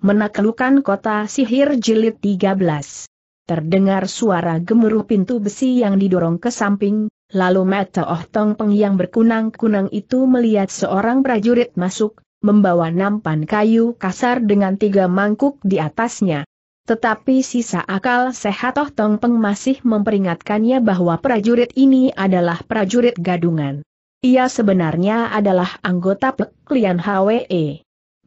Menaklukkan kota sihir jilid 13. Terdengar suara gemuruh pintu besi yang didorong ke samping, lalu mata Oh Tong Peng yang berkunang-kunang itu melihat seorang prajurit masuk, membawa nampan kayu kasar dengan tiga mangkuk di atasnya. Tetapi sisa akal sehat Oh Tong Peng masih memperingatkannya bahwa prajurit ini adalah prajurit gadungan. Ia sebenarnya adalah anggota peklian Hwe.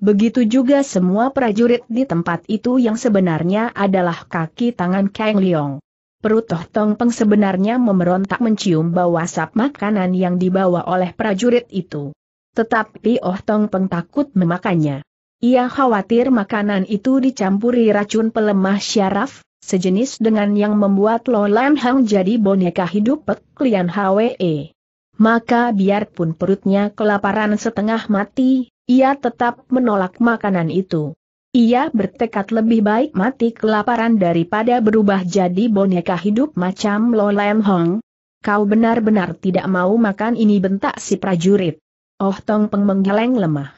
Begitu juga semua prajurit di tempat itu yang sebenarnya adalah kaki tangan Kang Leong. Perut Toh Tong Peng sebenarnya memerontak mencium bau asap makanan yang dibawa oleh prajurit itu. Tetapi Oh Tong Peng takut memakannya. Ia khawatir makanan itu dicampuri racun pelemah syaraf, sejenis dengan yang membuat Lo Lam Hang jadi boneka hidup Pet Lian Hwe. Maka biarpun perutnya kelaparan setengah mati, ia tetap menolak makanan itu. Ia bertekad lebih baik mati kelaparan daripada berubah jadi boneka hidup macam Lo Lam Hong. Kau benar-benar tidak mau makan ini bentak si prajurit. Oh Tong Peng menggeleng lemah.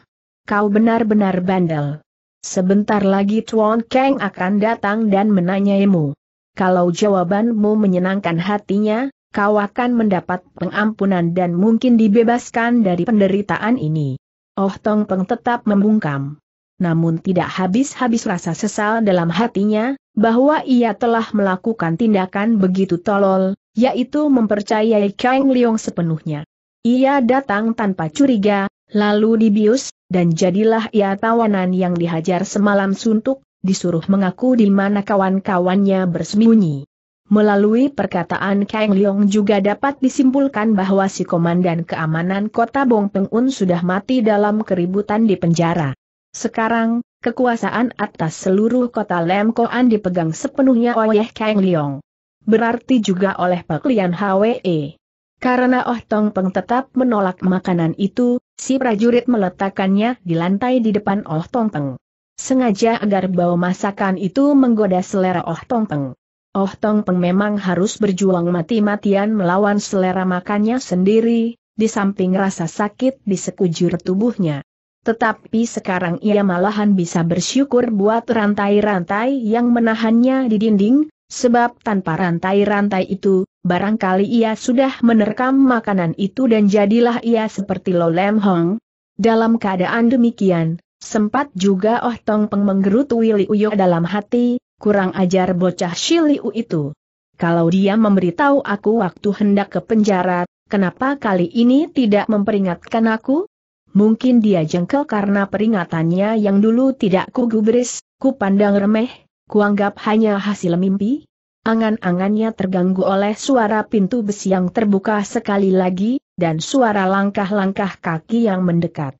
Kau benar-benar bandel. Sebentar lagi Tuan Kang akan datang dan menanyaimu. Kalau jawabanmu menyenangkan hatinya, kau akan mendapat pengampunan dan mungkin dibebaskan dari penderitaan ini. Oh Tong Peng tetap membungkam. Namun tidak habis-habis rasa sesal dalam hatinya, bahwa ia telah melakukan tindakan begitu tolol, yaitu mempercayai Kang Liong sepenuhnya. Ia datang tanpa curiga, lalu dibius, dan jadilah ia tawanan yang dihajar semalam suntuk, disuruh mengaku di mana kawan-kawannya bersembunyi. Melalui perkataan Kang Leong juga dapat disimpulkan bahwa si komandan keamanan kota Bong Un sudah mati dalam keributan di penjara. Sekarang, kekuasaan atas seluruh kota Lemkoan dipegang sepenuhnya oleh Kang Leong. Berarti juga oleh Lian HWE. Karena Oh Tong Peng tetap menolak makanan itu, si prajurit meletakkannya di lantai di depan Oh Tong Peng. Sengaja agar bau masakan itu menggoda selera Oh Tong Peng. Oh Tong Peng memang harus berjuang mati-matian melawan selera makannya sendiri, di samping rasa sakit di sekujur tubuhnya. Tetapi sekarang ia malahan bisa bersyukur buat rantai-rantai yang menahannya di dinding, sebab tanpa rantai-rantai itu, barangkali ia sudah menerkam makanan itu dan jadilah ia seperti Lo Lem Hong. Dalam keadaan demikian, sempat juga Oh Tong Peng menggerutu Wili Uyo dalam hati, Kurang ajar bocah Shiliu itu. Kalau dia memberitahu aku waktu hendak ke penjara, kenapa kali ini tidak memperingatkan aku? Mungkin dia jengkel karena peringatannya yang dulu tidak kugubris, kupandang remeh, kuanggap hanya hasil mimpi. Angan-angannya terganggu oleh suara pintu besi yang terbuka sekali lagi, dan suara langkah-langkah kaki yang mendekat.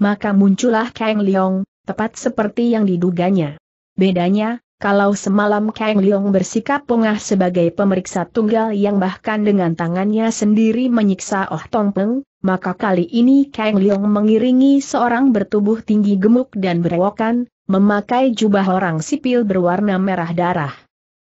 Maka muncullah Kang Leong, tepat seperti yang diduganya. Bedanya, kalau semalam Kang Leong bersikap pongah sebagai pemeriksa tunggal yang bahkan dengan tangannya sendiri menyiksa Oh Tong Peng, maka kali ini Kang Leong mengiringi seorang bertubuh tinggi gemuk dan berewokan, memakai jubah orang sipil berwarna merah darah.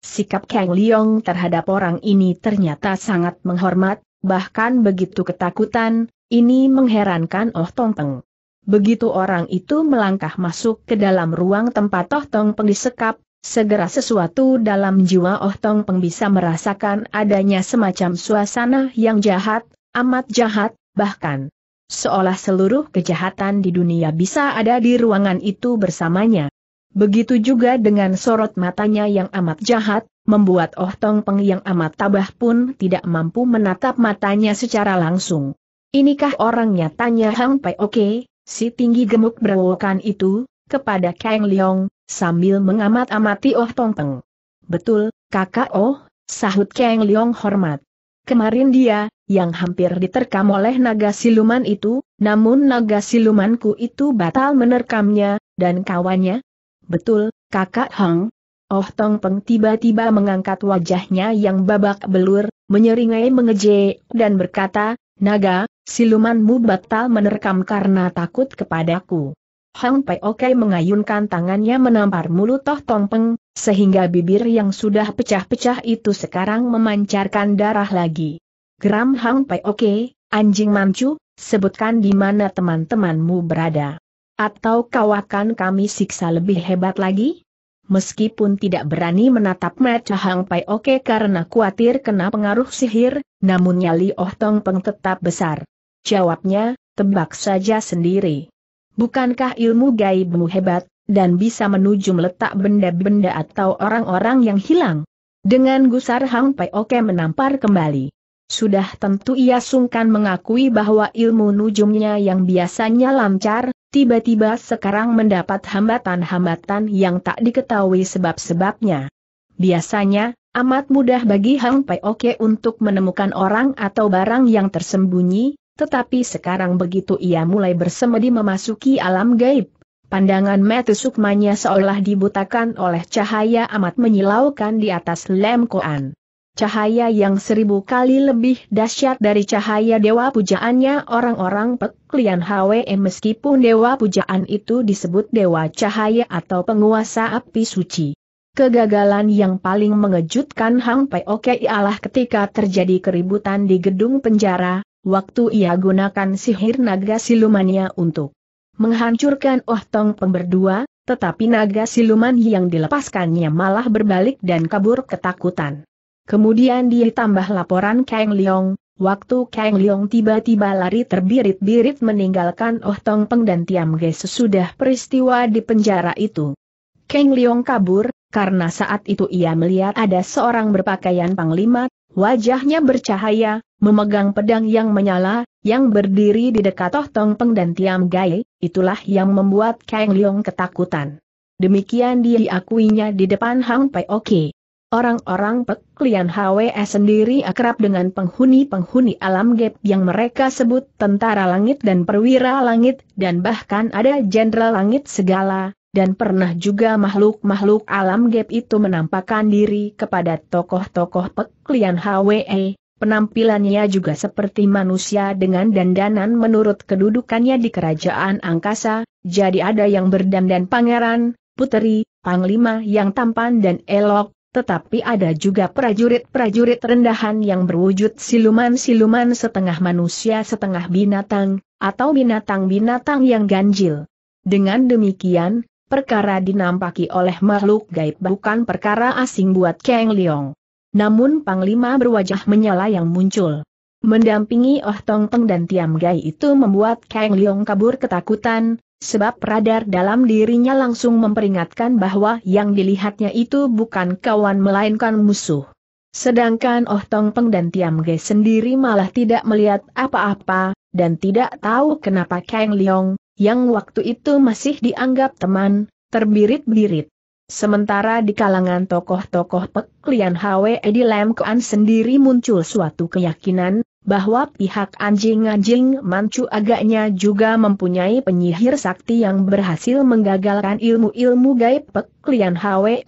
Sikap Kang Leong terhadap orang ini ternyata sangat menghormat, bahkan begitu ketakutan, ini mengherankan Oh Tong Peng. Begitu orang itu melangkah masuk ke dalam ruang tempat Oh Tong Peng disekap, Segera sesuatu dalam jiwa Oh Tong Peng bisa merasakan adanya semacam suasana yang jahat, amat jahat, bahkan seolah seluruh kejahatan di dunia bisa ada di ruangan itu bersamanya. Begitu juga dengan sorot matanya yang amat jahat, membuat Oh Tong Peng yang amat tabah pun tidak mampu menatap matanya secara langsung. Inikah orangnya tanya Hang Pai Oke, si tinggi gemuk berwokan itu, kepada Kang Leong, sambil mengamat-amati Oh Tong Peng. Betul, kakak Oh, sahut Kang Leong hormat. Kemarin dia, yang hampir diterkam oleh naga siluman itu, namun naga silumanku itu batal menerkamnya, dan kawannya. Betul, kakak Hong. Oh Tong Peng tiba-tiba mengangkat wajahnya yang babak belur, menyeringai mengeje, dan berkata, Naga, silumanmu batal menerkam karena takut kepadaku. Hang Pai Oke mengayunkan tangannya menampar mulut Toh Tong Peng, sehingga bibir yang sudah pecah-pecah itu sekarang memancarkan darah lagi. Geram Hang Pai Oke, anjing mancu, sebutkan di mana teman-temanmu berada. Atau kau akan kami siksa lebih hebat lagi? Meskipun tidak berani menatap mata Hang Pai Oke karena khawatir kena pengaruh sihir, namun nyali Oh Tong Peng tetap besar. Jawabnya, tebak saja sendiri. Bukankah ilmu gaibmu hebat, dan bisa menuju letak benda-benda atau orang-orang yang hilang? Dengan gusar Hang Pai Oke menampar kembali. Sudah tentu ia sungkan mengakui bahwa ilmu nujumnya yang biasanya lancar, tiba-tiba sekarang mendapat hambatan-hambatan yang tak diketahui sebab-sebabnya. Biasanya, amat mudah bagi Hang Pai Oke untuk menemukan orang atau barang yang tersembunyi, tetapi sekarang begitu ia mulai bersemedi memasuki alam gaib, pandangan mata sukmanya seolah dibutakan oleh cahaya amat menyilaukan di atas lem koan. Cahaya yang seribu kali lebih dahsyat dari cahaya dewa pujaannya orang-orang peklian HWE eh, meskipun dewa pujaan itu disebut dewa cahaya atau penguasa api suci. Kegagalan yang paling mengejutkan Hang Oke ialah ketika terjadi keributan di gedung penjara, waktu ia gunakan sihir naga silumannya untuk menghancurkan Oh Tong Peng berdua, tetapi naga siluman yang dilepaskannya malah berbalik dan kabur ketakutan. Kemudian ditambah laporan Kang Leong, waktu Kang Leong tiba-tiba lari terbirit-birit meninggalkan Oh Tong Peng dan Tiam Ge sesudah peristiwa di penjara itu. Kang Leong kabur, karena saat itu ia melihat ada seorang berpakaian panglima, Wajahnya bercahaya, memegang pedang yang menyala, yang berdiri di dekat Toh Tong Peng dan Tiam Gai, itulah yang membuat Kang Leong ketakutan. Demikian dia diakuinya di depan Hang pei Oke. Orang-orang Pek Lian Hwe sendiri akrab dengan penghuni-penghuni alam gap yang mereka sebut tentara langit dan perwira langit, dan bahkan ada jenderal langit segala, dan pernah juga makhluk-makhluk alam gap itu menampakkan diri kepada tokoh-tokoh peklian HWE, penampilannya juga seperti manusia dengan dandanan menurut kedudukannya di kerajaan angkasa, jadi ada yang berdandan pangeran, puteri, panglima yang tampan dan elok, tetapi ada juga prajurit-prajurit rendahan yang berwujud siluman-siluman setengah manusia setengah binatang, atau binatang-binatang yang ganjil. Dengan demikian, perkara dinampaki oleh makhluk gaib bukan perkara asing buat Kang Leong. Namun Panglima berwajah menyala yang muncul. Mendampingi Oh Tong Teng dan Tiam Gai itu membuat Kang Leong kabur ketakutan, sebab radar dalam dirinya langsung memperingatkan bahwa yang dilihatnya itu bukan kawan melainkan musuh. Sedangkan Oh Tong Peng dan Tiam Gai sendiri malah tidak melihat apa-apa, dan tidak tahu kenapa Kang Leong, yang waktu itu masih dianggap teman, terbirit-birit. Sementara di kalangan tokoh-tokoh peklian Hwe di Lemkoan sendiri muncul suatu keyakinan, bahwa pihak anjing-anjing mancu agaknya juga mempunyai penyihir sakti yang berhasil menggagalkan ilmu-ilmu gaib peklian Hwe.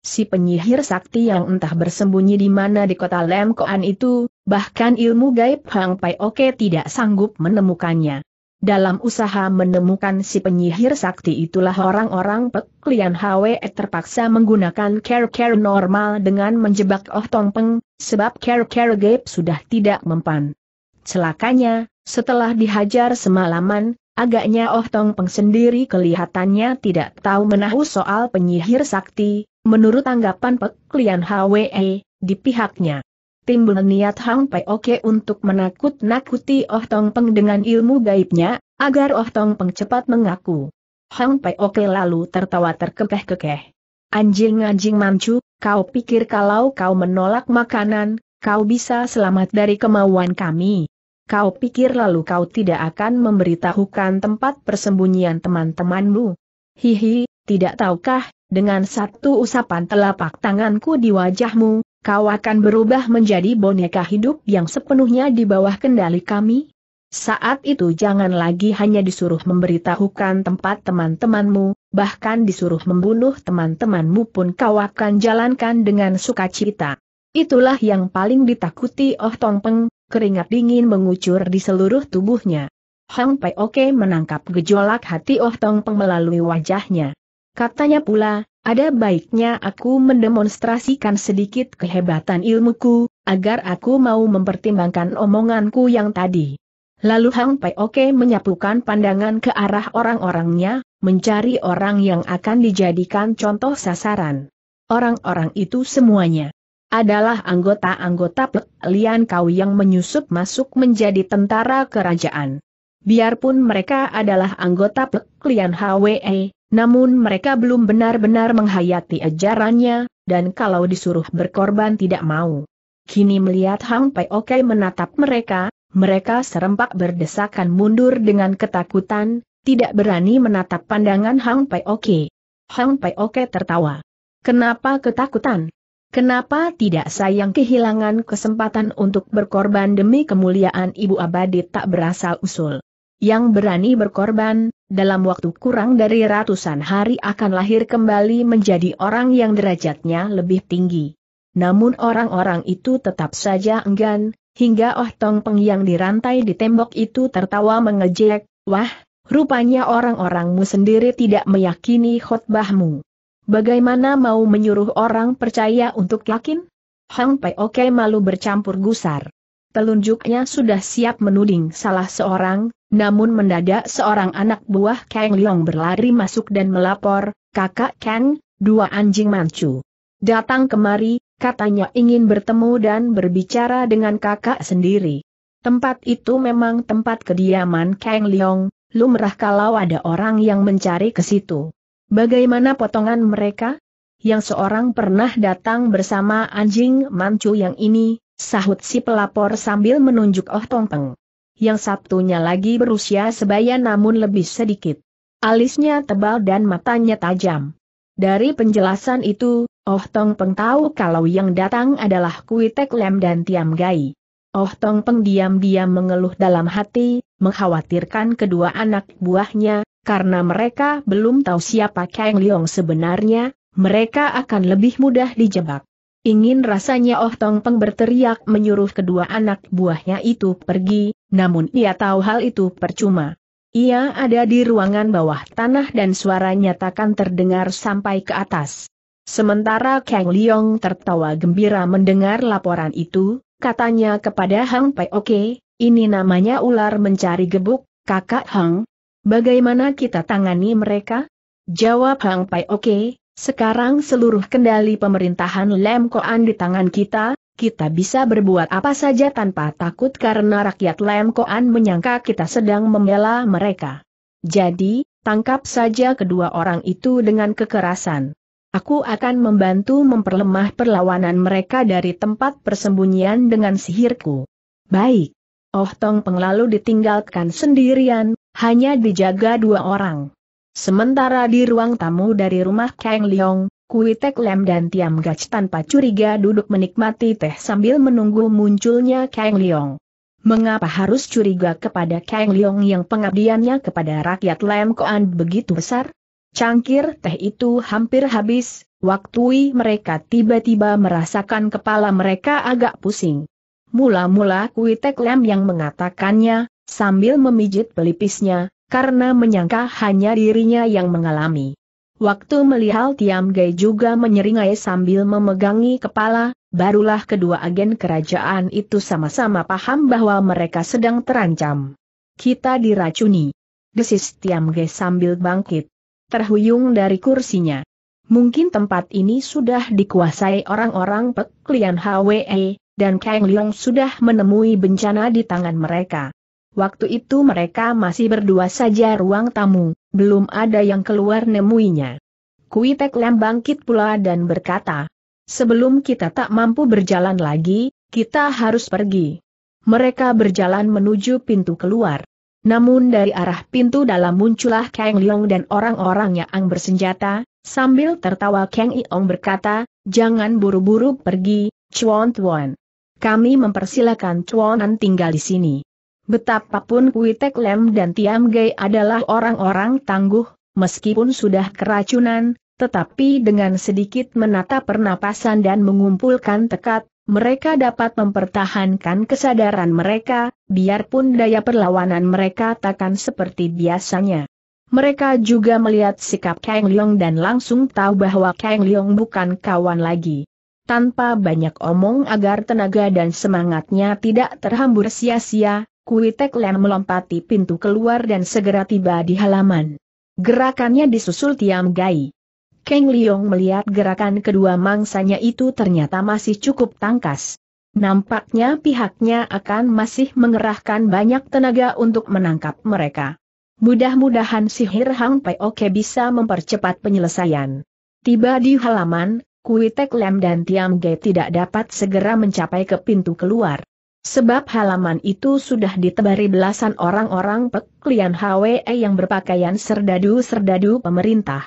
Si penyihir sakti yang entah bersembunyi di mana di kota Lemkoan itu, bahkan ilmu gaib Hang Pai Oke tidak sanggup menemukannya. Dalam usaha menemukan si penyihir sakti itulah orang-orang peklian Hwe terpaksa menggunakan care-care normal dengan menjebak Oh Tong Peng, sebab care-care gap sudah tidak mempan. Celakanya, setelah dihajar semalaman, agaknya Oh Tong Peng sendiri kelihatannya tidak tahu menahu soal penyihir sakti, menurut tanggapan peklian Hwe, di pihaknya timbul niat Hang Pai Oke untuk menakut-nakuti Oh Tong Peng dengan ilmu gaibnya, agar Oh Tong Peng cepat mengaku. Hang Pai Oke lalu tertawa terkekeh-kekeh. Anjing-anjing mancu, kau pikir kalau kau menolak makanan, kau bisa selamat dari kemauan kami. Kau pikir lalu kau tidak akan memberitahukan tempat persembunyian teman-temanmu? Hihi, tidak tahukah, dengan satu usapan telapak tanganku di wajahmu, kau akan berubah menjadi boneka hidup yang sepenuhnya di bawah kendali kami? Saat itu jangan lagi hanya disuruh memberitahukan tempat teman-temanmu, bahkan disuruh membunuh teman-temanmu pun kau akan jalankan dengan sukacita. Itulah yang paling ditakuti Oh Tong Peng, keringat dingin mengucur di seluruh tubuhnya. Hang Pei Oke menangkap gejolak hati Oh Tong Peng melalui wajahnya. Katanya pula, ada baiknya aku mendemonstrasikan sedikit kehebatan ilmuku, agar aku mau mempertimbangkan omonganku yang tadi. Lalu Hang Pai Oke menyapukan pandangan ke arah orang-orangnya, mencari orang yang akan dijadikan contoh sasaran. Orang-orang itu semuanya adalah anggota-anggota Plek Lian Kau yang menyusup masuk menjadi tentara kerajaan. Biarpun mereka adalah anggota Plek Lian Hwe, namun mereka belum benar-benar menghayati ajarannya, dan kalau disuruh berkorban tidak mau. Kini melihat Hang Pai Oke menatap mereka, mereka serempak berdesakan mundur dengan ketakutan, tidak berani menatap pandangan Hang Pai Oke. Hang Pai Oke tertawa. Kenapa ketakutan? Kenapa tidak sayang kehilangan kesempatan untuk berkorban demi kemuliaan Ibu Abadi tak berasal usul? Yang berani berkorban, dalam waktu kurang dari ratusan hari akan lahir kembali menjadi orang yang derajatnya lebih tinggi. Namun orang-orang itu tetap saja enggan, hingga Oh Tong Peng yang dirantai di tembok itu tertawa mengejek, Wah, rupanya orang-orangmu sendiri tidak meyakini khotbahmu. Bagaimana mau menyuruh orang percaya untuk yakin? Hang Pei Oke malu bercampur gusar. Telunjuknya sudah siap menuding salah seorang, namun mendadak seorang anak buah Kang Leong berlari masuk dan melapor, kakak Kang, dua anjing mancu. Datang kemari, katanya ingin bertemu dan berbicara dengan kakak sendiri. Tempat itu memang tempat kediaman Kang Leong, lumrah kalau ada orang yang mencari ke situ. Bagaimana potongan mereka? Yang seorang pernah datang bersama anjing mancu yang ini, Sahut si pelapor sambil menunjuk Oh Tong Peng. Yang satunya lagi berusia sebaya namun lebih sedikit. Alisnya tebal dan matanya tajam. Dari penjelasan itu, Oh Tong Peng tahu kalau yang datang adalah Kui Tek Lem dan Tiam Gai. Oh Tong Peng diam-diam mengeluh dalam hati, mengkhawatirkan kedua anak buahnya, karena mereka belum tahu siapa Kang Leong sebenarnya, mereka akan lebih mudah dijebak. Ingin rasanya Oh Tong Peng berteriak menyuruh kedua anak buahnya itu pergi, namun ia tahu hal itu percuma. Ia ada di ruangan bawah tanah dan suaranya takkan terdengar sampai ke atas. Sementara Kang Liong tertawa gembira mendengar laporan itu, katanya kepada Hang Pai Oke, ini namanya ular mencari gebuk, kakak Hang. Bagaimana kita tangani mereka? Jawab Hang Pai Oke, sekarang seluruh kendali pemerintahan Lem di tangan kita, kita bisa berbuat apa saja tanpa takut karena rakyat Lem menyangka kita sedang membela mereka. Jadi, tangkap saja kedua orang itu dengan kekerasan. Aku akan membantu memperlemah perlawanan mereka dari tempat persembunyian dengan sihirku. Baik. Oh Tong Penglalu ditinggalkan sendirian, hanya dijaga dua orang. Sementara di ruang tamu dari rumah Kang Leong, Kui Tek Lem dan Tiam Gach tanpa curiga duduk menikmati teh sambil menunggu munculnya Kang Leong. Mengapa harus curiga kepada Kang Leong yang pengabdiannya kepada rakyat Lem Koan begitu besar? Cangkir teh itu hampir habis, waktu mereka tiba-tiba merasakan kepala mereka agak pusing. Mula-mula Kui Tek Lem yang mengatakannya, sambil memijit pelipisnya, karena menyangka hanya dirinya yang mengalami. Waktu melihat Tiam Gai juga menyeringai sambil memegangi kepala, barulah kedua agen kerajaan itu sama-sama paham bahwa mereka sedang terancam. Kita diracuni. Desis Tiam Gai sambil bangkit. Terhuyung dari kursinya. Mungkin tempat ini sudah dikuasai orang-orang peklian Hwe, dan Kang Leong sudah menemui bencana di tangan mereka. Waktu itu mereka masih berdua saja ruang tamu, belum ada yang keluar nemuinya. Kuitek Lam bangkit pula dan berkata, Sebelum kita tak mampu berjalan lagi, kita harus pergi. Mereka berjalan menuju pintu keluar. Namun dari arah pintu dalam muncullah Kang Leong dan orang-orangnya ang bersenjata, sambil tertawa Kang Iong berkata, Jangan buru-buru pergi, Chuan Tuan. Kami mempersilakan Chuanan tinggal di sini. Betapapun Kui Tek Lem dan Tiam Gai adalah orang-orang tangguh, meskipun sudah keracunan, tetapi dengan sedikit menata pernapasan dan mengumpulkan tekat, mereka dapat mempertahankan kesadaran mereka, biarpun daya perlawanan mereka takkan seperti biasanya. Mereka juga melihat sikap Kang Leong dan langsung tahu bahwa Kang Leong bukan kawan lagi. Tanpa banyak omong agar tenaga dan semangatnya tidak terhambur sia-sia, Kui Tek Lem melompati pintu keluar dan segera tiba di halaman. Gerakannya disusul Tiam Gai. Keng Liong melihat gerakan kedua mangsanya itu ternyata masih cukup tangkas. Nampaknya pihaknya akan masih mengerahkan banyak tenaga untuk menangkap mereka. Mudah-mudahan sihir Hang Pei Oke bisa mempercepat penyelesaian. Tiba di halaman, Kui Tek Lem dan Tiam Gai tidak dapat segera mencapai ke pintu keluar. Sebab halaman itu sudah ditebari belasan orang-orang peklian HWE yang berpakaian serdadu-serdadu pemerintah.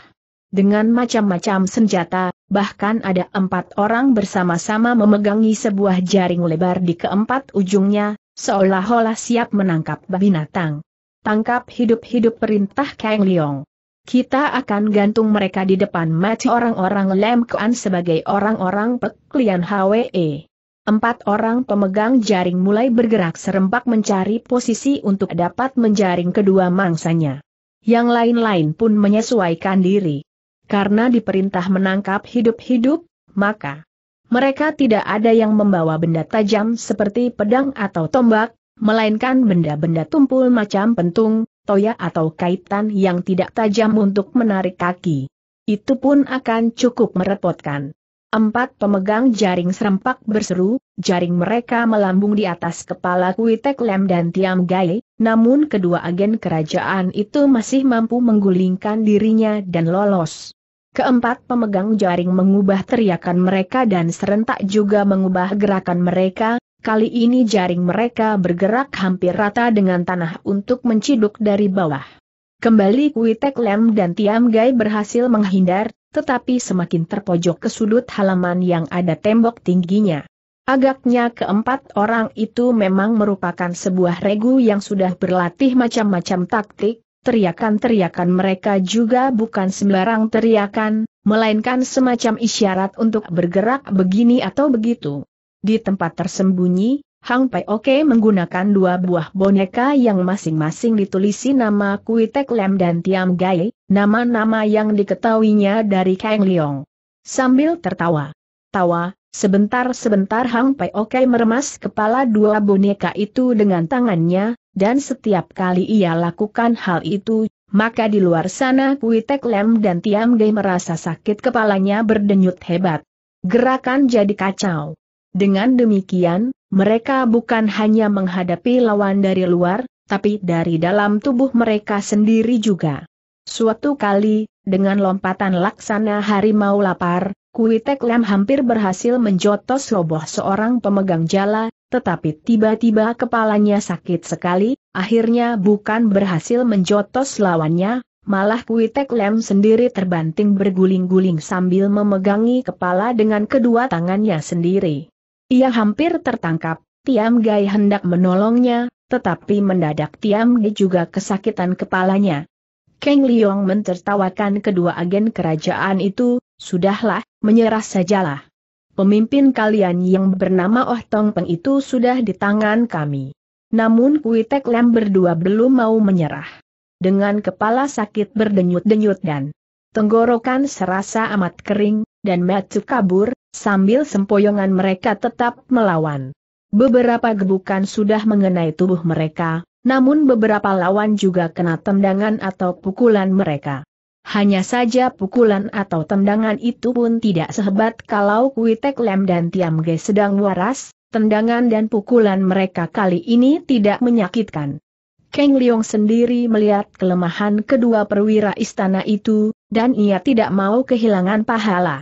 Dengan macam-macam senjata, bahkan ada empat orang bersama-sama memegangi sebuah jaring lebar di keempat ujungnya, seolah-olah siap menangkap binatang. Tangkap hidup-hidup perintah Kang Leong. Kita akan gantung mereka di depan mati orang-orang Lem Kuan sebagai orang-orang peklian HWE. Empat orang pemegang jaring mulai bergerak serempak mencari posisi untuk dapat menjaring kedua mangsanya. Yang lain-lain pun menyesuaikan diri. Karena diperintah menangkap hidup-hidup, maka mereka tidak ada yang membawa benda tajam seperti pedang atau tombak, melainkan benda-benda tumpul macam pentung, toya atau kaitan yang tidak tajam untuk menarik kaki. Itu pun akan cukup merepotkan. Empat pemegang jaring serempak berseru, jaring mereka melambung di atas kepala Kuitek Lem dan Tiam Gai, namun kedua agen kerajaan itu masih mampu menggulingkan dirinya dan lolos. Keempat pemegang jaring mengubah teriakan mereka dan serentak juga mengubah gerakan mereka, kali ini jaring mereka bergerak hampir rata dengan tanah untuk menciduk dari bawah. Kembali Kuitek Lem dan Tiam Gai berhasil menghindar, tetapi semakin terpojok ke sudut halaman yang ada tembok tingginya. Agaknya keempat orang itu memang merupakan sebuah regu yang sudah berlatih macam-macam taktik, teriakan-teriakan mereka juga bukan sembarang teriakan, melainkan semacam isyarat untuk bergerak begini atau begitu. Di tempat tersembunyi, Hang Pai Oke menggunakan dua buah boneka yang masing-masing ditulisi nama Kui Tek Lem dan Tiam Gai, nama-nama yang diketahuinya dari Kang Leong. Sambil tertawa. Tawa, sebentar-sebentar Hang Pai Oke meremas kepala dua boneka itu dengan tangannya, dan setiap kali ia lakukan hal itu, maka di luar sana Kui Tek Lem dan Tiam Gai merasa sakit kepalanya berdenyut hebat. Gerakan jadi kacau. Dengan demikian, mereka bukan hanya menghadapi lawan dari luar, tapi dari dalam tubuh mereka sendiri juga. Suatu kali, dengan lompatan laksana harimau lapar, Kuitek Lam hampir berhasil menjotos roboh seorang pemegang jala, tetapi tiba-tiba kepalanya sakit sekali, akhirnya bukan berhasil menjotos lawannya, malah Kuitek Lam sendiri terbanting berguling-guling sambil memegangi kepala dengan kedua tangannya sendiri. Ia hampir tertangkap, Tiam Gai hendak menolongnya, tetapi mendadak Tiam Gai juga kesakitan kepalanya. Kang Liong mentertawakan kedua agen kerajaan itu, sudahlah, menyerah sajalah. Pemimpin kalian yang bernama Oh Tong Peng itu sudah di tangan kami. Namun Kui Tek Lam berdua belum mau menyerah. Dengan kepala sakit berdenyut-denyut dan tenggorokan serasa amat kering, dan matuk kabur, Sambil sempoyongan mereka tetap melawan. Beberapa gebukan sudah mengenai tubuh mereka, namun beberapa lawan juga kena tendangan atau pukulan mereka. Hanya saja pukulan atau tendangan itu pun tidak sehebat kalau Kuitek Lem dan Tiam Ge sedang waras, tendangan dan pukulan mereka kali ini tidak menyakitkan. Kang Leong sendiri melihat kelemahan kedua perwira istana itu, dan ia tidak mau kehilangan pahala.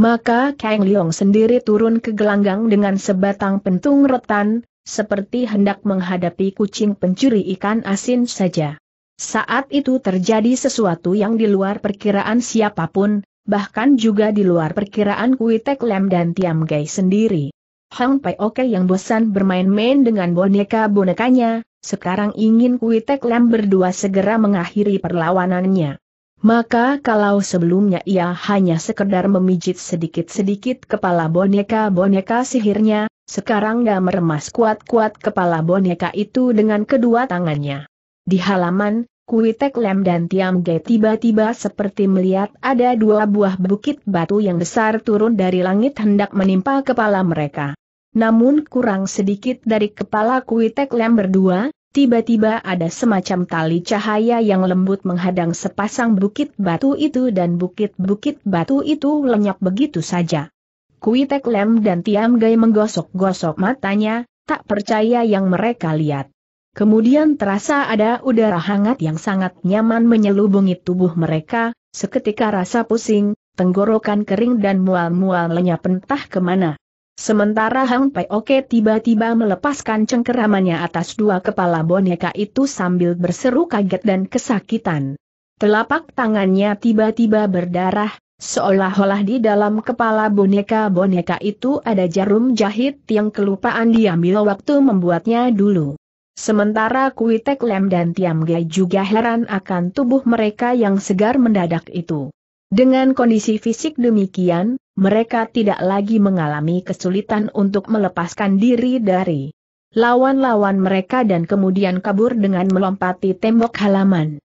Maka Kang Leong sendiri turun ke gelanggang dengan sebatang pentung retan, seperti hendak menghadapi kucing pencuri ikan asin saja. Saat itu terjadi sesuatu yang di luar perkiraan siapapun, bahkan juga di luar perkiraan Kuitek Lem dan Tiam Gai sendiri. Hang Pai Oke yang bosan bermain-main dengan boneka-bonekanya, sekarang ingin Kuitek Lem berdua segera mengakhiri perlawanannya. Maka kalau sebelumnya ia hanya sekedar memijit sedikit-sedikit kepala boneka-boneka sihirnya, sekarang dia meremas kuat-kuat kepala boneka itu dengan kedua tangannya. Di halaman, Kuitek Lem dan Tiam Ge tiba-tiba seperti melihat ada dua buah bukit batu yang besar turun dari langit hendak menimpa kepala mereka. Namun kurang sedikit dari kepala Kuitek Lem berdua, Tiba-tiba ada semacam tali cahaya yang lembut menghadang sepasang bukit batu itu dan bukit-bukit batu itu lenyap begitu saja. Kuitek Lem dan Tiam Gai menggosok-gosok matanya, tak percaya yang mereka lihat. Kemudian terasa ada udara hangat yang sangat nyaman menyelubungi tubuh mereka, seketika rasa pusing, tenggorokan kering dan mual-mual lenyap entah kemana. Sementara Hang Peoke tiba-tiba melepaskan cengkeramannya atas dua kepala boneka itu sambil berseru kaget dan kesakitan. Telapak tangannya tiba-tiba berdarah, seolah-olah di dalam kepala boneka-boneka itu ada jarum jahit yang kelupaan diambil waktu membuatnya dulu. Sementara Kuitek Lem dan Tiam Gai juga heran akan tubuh mereka yang segar mendadak itu. Dengan kondisi fisik demikian, mereka tidak lagi mengalami kesulitan untuk melepaskan diri dari lawan-lawan mereka dan kemudian kabur dengan melompati tembok halaman.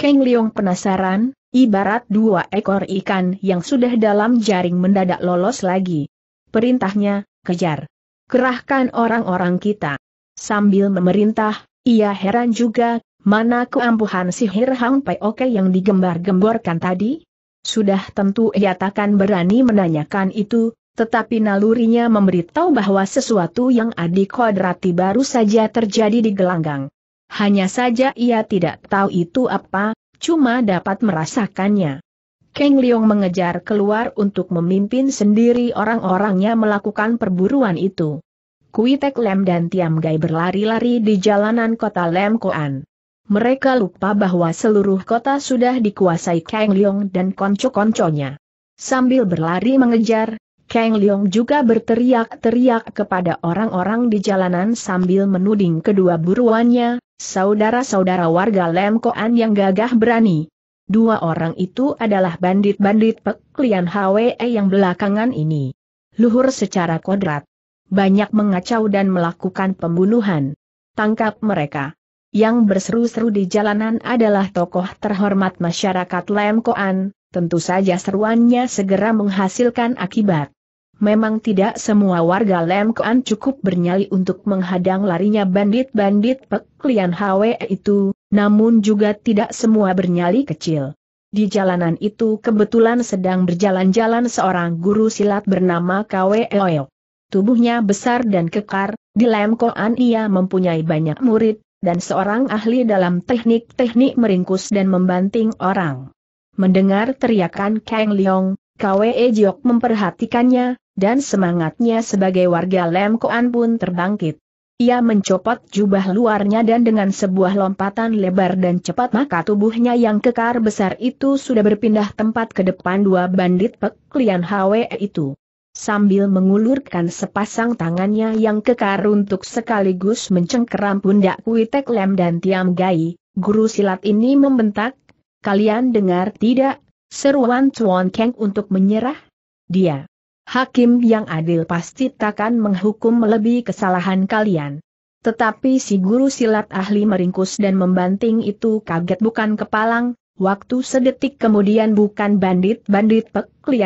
Kang Leong penasaran, ibarat dua ekor ikan yang sudah dalam jaring mendadak lolos lagi. Perintahnya, kejar. Kerahkan orang-orang kita. Sambil memerintah, ia heran juga, mana keampuhan sihir Hang Pai Oke yang digembar-gemborkan tadi? Sudah tentu ia takkan berani menanyakan itu, tetapi nalurinya memberitahu bahwa sesuatu yang adikodrati baru saja terjadi di gelanggang. Hanya saja ia tidak tahu itu apa, cuma dapat merasakannya. Kang Leong mengejar keluar untuk memimpin sendiri orang-orangnya melakukan perburuan itu. Kuitek Lem dan Tiam Gai berlari-lari di jalanan kota Lem Koan mereka lupa bahwa seluruh kota sudah dikuasai Kang Leong dan konco-konconya. Sambil berlari mengejar, Kang Leong juga berteriak-teriak kepada orang-orang di jalanan sambil menuding kedua buruannya, saudara-saudara warga Lemkoan yang gagah berani. Dua orang itu adalah bandit-bandit peklian HWE yang belakangan ini. Luhur secara kodrat. Banyak mengacau dan melakukan pembunuhan. Tangkap mereka yang berseru-seru di jalanan adalah tokoh terhormat masyarakat Lemkoan, tentu saja seruannya segera menghasilkan akibat. Memang tidak semua warga Lemkoan cukup bernyali untuk menghadang larinya bandit-bandit peklian HW itu, namun juga tidak semua bernyali kecil. Di jalanan itu kebetulan sedang berjalan-jalan seorang guru silat bernama Kwe Eoyok. Tubuhnya besar dan kekar, di Lemkoan ia mempunyai banyak murid, dan seorang ahli dalam teknik-teknik meringkus dan membanting orang. Mendengar teriakan Kang Leong, Kwe Jok memperhatikannya, dan semangatnya sebagai warga Lem Koan pun terbangkit. Ia mencopot jubah luarnya dan dengan sebuah lompatan lebar dan cepat maka tubuhnya yang kekar besar itu sudah berpindah tempat ke depan dua bandit peklian Hwe itu sambil mengulurkan sepasang tangannya yang kekar untuk sekaligus mencengkeram pundak Kuitek Lem dan Tiam Gai, guru silat ini membentak, kalian dengar tidak, seruan Chuan Keng untuk menyerah? Dia. Hakim yang adil pasti takkan menghukum melebihi kesalahan kalian. Tetapi si guru silat ahli meringkus dan membanting itu kaget bukan kepalang, Waktu sedetik kemudian bukan bandit-bandit Pek Hwe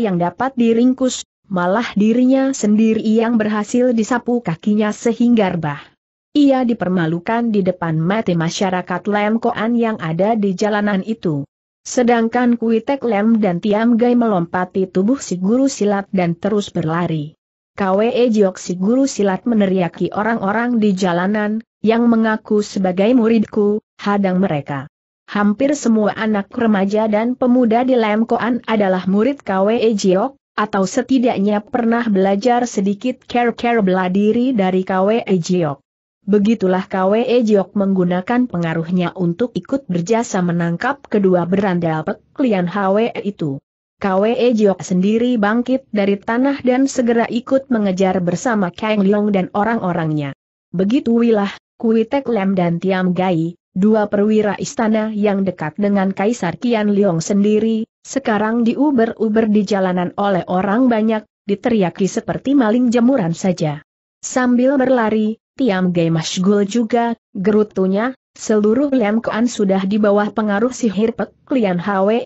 yang dapat diringkus, malah dirinya sendiri yang berhasil disapu kakinya sehingga rebah. Ia dipermalukan di depan mati masyarakat Lem yang ada di jalanan itu. Sedangkan Kuitek Lem dan Tiam Gai melompati tubuh si guru silat dan terus berlari. Kwe jok si guru silat meneriaki orang-orang di jalanan, yang mengaku sebagai muridku, hadang mereka hampir semua anak remaja dan pemuda di Lemkoan adalah murid KWE Jiok, atau setidaknya pernah belajar sedikit care-care bela diri dari KWE Jiok. Begitulah KWE Jiok menggunakan pengaruhnya untuk ikut berjasa menangkap kedua berandal peklian HWE itu. KWE Jiok sendiri bangkit dari tanah dan segera ikut mengejar bersama Kang Leong dan orang-orangnya. Begitulah, Kuitek Lem dan Tiam Gai, dua perwira istana yang dekat dengan Kaisar Kian Liong sendiri, sekarang diuber-uber di jalanan oleh orang banyak, diteriaki seperti maling jemuran saja. Sambil berlari, Tiam Gai Mashgul juga, gerutunya, seluruh Liam Kuan sudah di bawah pengaruh sihir Pek Lian Hwe.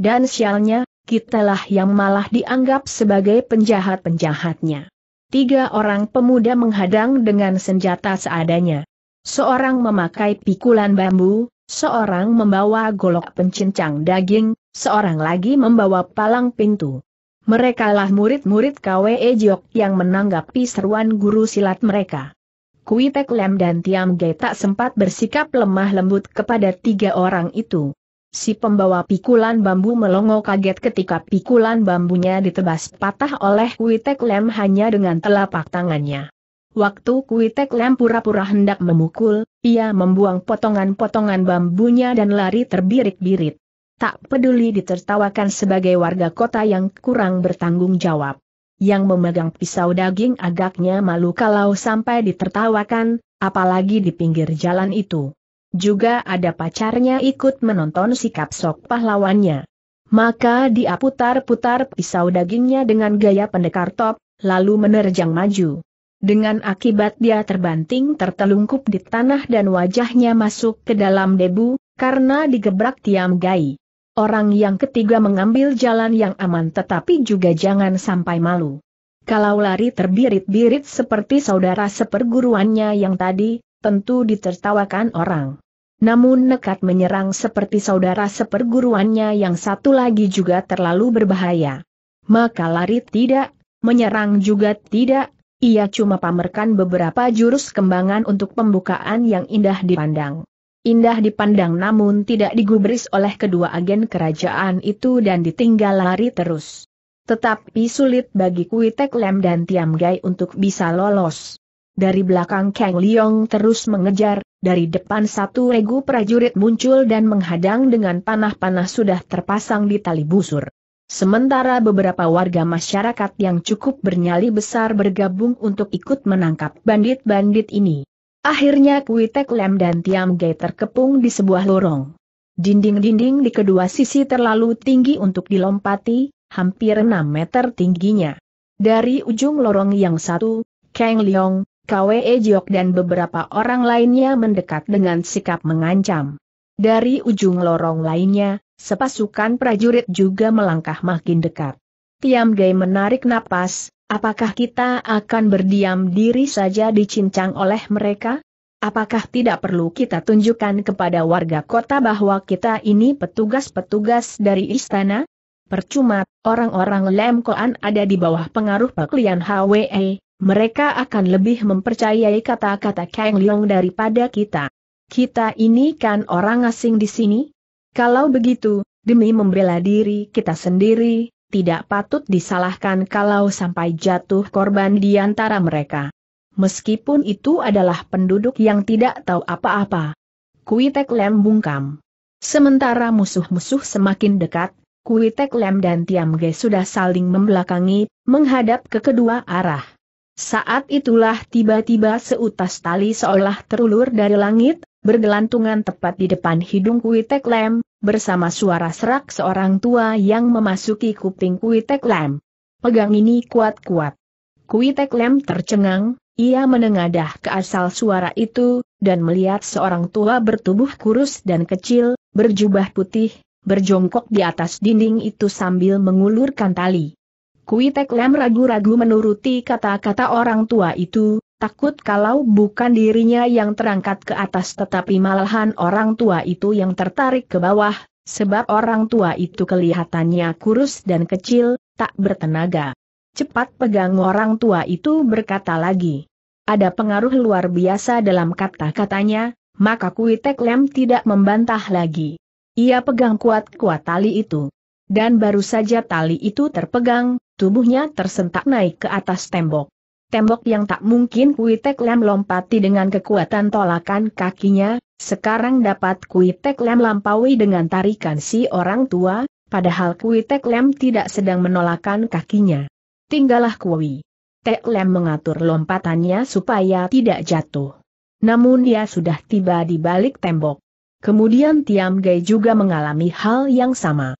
Dan sialnya, kitalah yang malah dianggap sebagai penjahat-penjahatnya. Tiga orang pemuda menghadang dengan senjata seadanya. Seorang memakai pikulan bambu, seorang membawa golok pencincang daging, seorang lagi membawa palang pintu. Merekalah murid-murid KWE Jok yang menanggapi seruan guru silat mereka. Kui Lem dan Tiam Ge tak sempat bersikap lemah lembut kepada tiga orang itu. Si pembawa pikulan bambu melongo kaget ketika pikulan bambunya ditebas patah oleh Kui Lem hanya dengan telapak tangannya. Waktu Kuitek Lem pura-pura hendak memukul, ia membuang potongan-potongan bambunya dan lari terbirit-birit. Tak peduli ditertawakan sebagai warga kota yang kurang bertanggung jawab. Yang memegang pisau daging agaknya malu kalau sampai ditertawakan, apalagi di pinggir jalan itu. Juga ada pacarnya ikut menonton sikap sok pahlawannya. Maka dia putar-putar pisau dagingnya dengan gaya pendekar top, lalu menerjang maju. Dengan akibat dia terbanting tertelungkup di tanah dan wajahnya masuk ke dalam debu, karena digebrak Tiam Gai. Orang yang ketiga mengambil jalan yang aman tetapi juga jangan sampai malu. Kalau lari terbirit-birit seperti saudara seperguruannya yang tadi, tentu ditertawakan orang. Namun nekat menyerang seperti saudara seperguruannya yang satu lagi juga terlalu berbahaya. Maka lari tidak, menyerang juga tidak, ia cuma pamerkan beberapa jurus kembangan untuk pembukaan yang indah dipandang. Indah dipandang namun tidak digubris oleh kedua agen kerajaan itu dan ditinggal lari terus. Tetapi sulit bagi Kui Tek Lem dan Tiam Gai untuk bisa lolos. Dari belakang Kang Leong terus mengejar, dari depan satu regu prajurit muncul dan menghadang dengan panah-panah sudah terpasang di tali busur. Sementara beberapa warga masyarakat yang cukup bernyali besar bergabung untuk ikut menangkap bandit-bandit ini. Akhirnya Kuitek Lem dan Tiam Gai terkepung di sebuah lorong. Dinding-dinding di kedua sisi terlalu tinggi untuk dilompati, hampir 6 meter tingginya. Dari ujung lorong yang satu, Kang Leong, Kwe Jiok dan beberapa orang lainnya mendekat dengan sikap mengancam. Dari ujung lorong lainnya, Sepasukan prajurit juga melangkah makin dekat. Tiam Gai menarik napas, apakah kita akan berdiam diri saja dicincang oleh mereka? Apakah tidak perlu kita tunjukkan kepada warga kota bahwa kita ini petugas-petugas dari istana? Percuma, orang-orang Lem ada di bawah pengaruh peklian HWE, mereka akan lebih mempercayai kata-kata Kang Leong daripada kita. Kita ini kan orang asing di sini, kalau begitu, demi membela diri kita sendiri, tidak patut disalahkan kalau sampai jatuh korban di antara mereka. Meskipun itu adalah penduduk yang tidak tahu apa-apa. Kuitek Lem bungkam. Sementara musuh-musuh semakin dekat, Kuitek Lem dan Tiam Ge sudah saling membelakangi, menghadap ke kedua arah. Saat itulah tiba-tiba seutas tali seolah terulur dari langit, bergelantungan tepat di depan hidung Kuitek Lem, bersama suara serak seorang tua yang memasuki kuping Kuitek Lem. Pegang ini kuat-kuat. Kuitek Lem tercengang, ia menengadah ke asal suara itu, dan melihat seorang tua bertubuh kurus dan kecil, berjubah putih, berjongkok di atas dinding itu sambil mengulurkan tali. Kuitek Lem ragu-ragu menuruti kata-kata orang tua itu, Takut kalau bukan dirinya yang terangkat ke atas tetapi malahan orang tua itu yang tertarik ke bawah, sebab orang tua itu kelihatannya kurus dan kecil, tak bertenaga. Cepat pegang orang tua itu berkata lagi. Ada pengaruh luar biasa dalam kata-katanya, maka Kuitek Lem tidak membantah lagi. Ia pegang kuat-kuat tali itu. Dan baru saja tali itu terpegang, tubuhnya tersentak naik ke atas tembok tembok yang tak mungkin Kui Tek Lem lompati dengan kekuatan tolakan kakinya, sekarang dapat Kui Tek Lem lampaui dengan tarikan si orang tua, padahal Kui Tek Lem tidak sedang menolakkan kakinya. Tinggallah Kui. Tek Lem mengatur lompatannya supaya tidak jatuh. Namun dia sudah tiba di balik tembok. Kemudian Tiam Gai juga mengalami hal yang sama.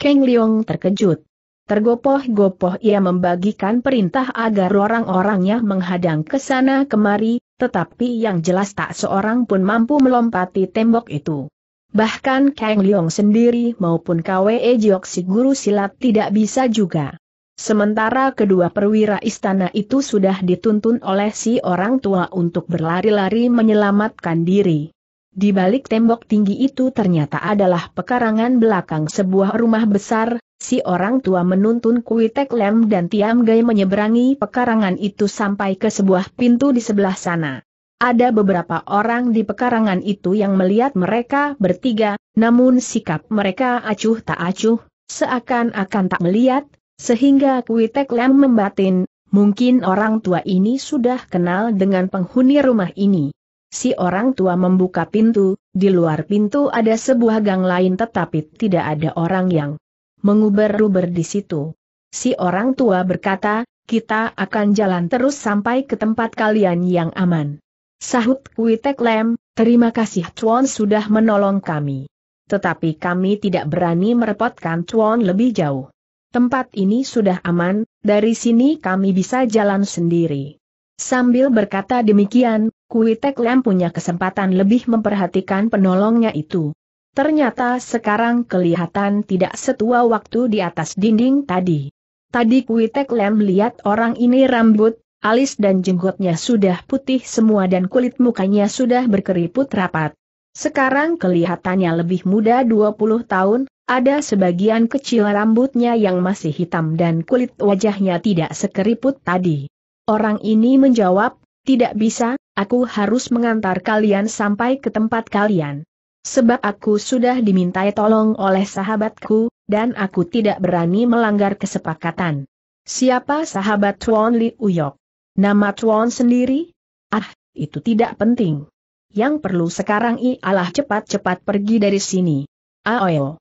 Keng Leong terkejut. Tergopoh-gopoh ia membagikan perintah agar orang-orangnya menghadang ke sana kemari, tetapi yang jelas tak seorang pun mampu melompati tembok itu. Bahkan Kang Leong sendiri maupun Kwe Jok si guru silat tidak bisa juga. Sementara kedua perwira istana itu sudah dituntun oleh si orang tua untuk berlari-lari menyelamatkan diri. Di balik tembok tinggi itu ternyata adalah pekarangan belakang sebuah rumah besar, Si orang tua menuntun Kui Lem dan Tiam Gai menyeberangi pekarangan itu sampai ke sebuah pintu di sebelah sana. Ada beberapa orang di pekarangan itu yang melihat mereka bertiga, namun sikap mereka acuh tak acuh, seakan-akan tak melihat, sehingga Kui Lem membatin, mungkin orang tua ini sudah kenal dengan penghuni rumah ini. Si orang tua membuka pintu, di luar pintu ada sebuah gang lain tetapi tidak ada orang yang menguber-uber di situ. Si orang tua berkata, kita akan jalan terus sampai ke tempat kalian yang aman. Sahut Kuitek Lem, terima kasih Tuan sudah menolong kami. Tetapi kami tidak berani merepotkan Tuan lebih jauh. Tempat ini sudah aman, dari sini kami bisa jalan sendiri. Sambil berkata demikian, Kuitek Lem punya kesempatan lebih memperhatikan penolongnya itu. Ternyata sekarang kelihatan tidak setua waktu di atas dinding tadi. Tadi Kuitek Lem lihat orang ini rambut, alis dan jenggotnya sudah putih semua dan kulit mukanya sudah berkeriput rapat. Sekarang kelihatannya lebih muda 20 tahun, ada sebagian kecil rambutnya yang masih hitam dan kulit wajahnya tidak sekeriput tadi. Orang ini menjawab, tidak bisa, aku harus mengantar kalian sampai ke tempat kalian. Sebab aku sudah dimintai tolong oleh sahabatku, dan aku tidak berani melanggar kesepakatan. Siapa sahabat Tuan Li Uyok? Nama Tuan sendiri? Ah, itu tidak penting. Yang perlu sekarang ialah cepat-cepat pergi dari sini. Aoyo.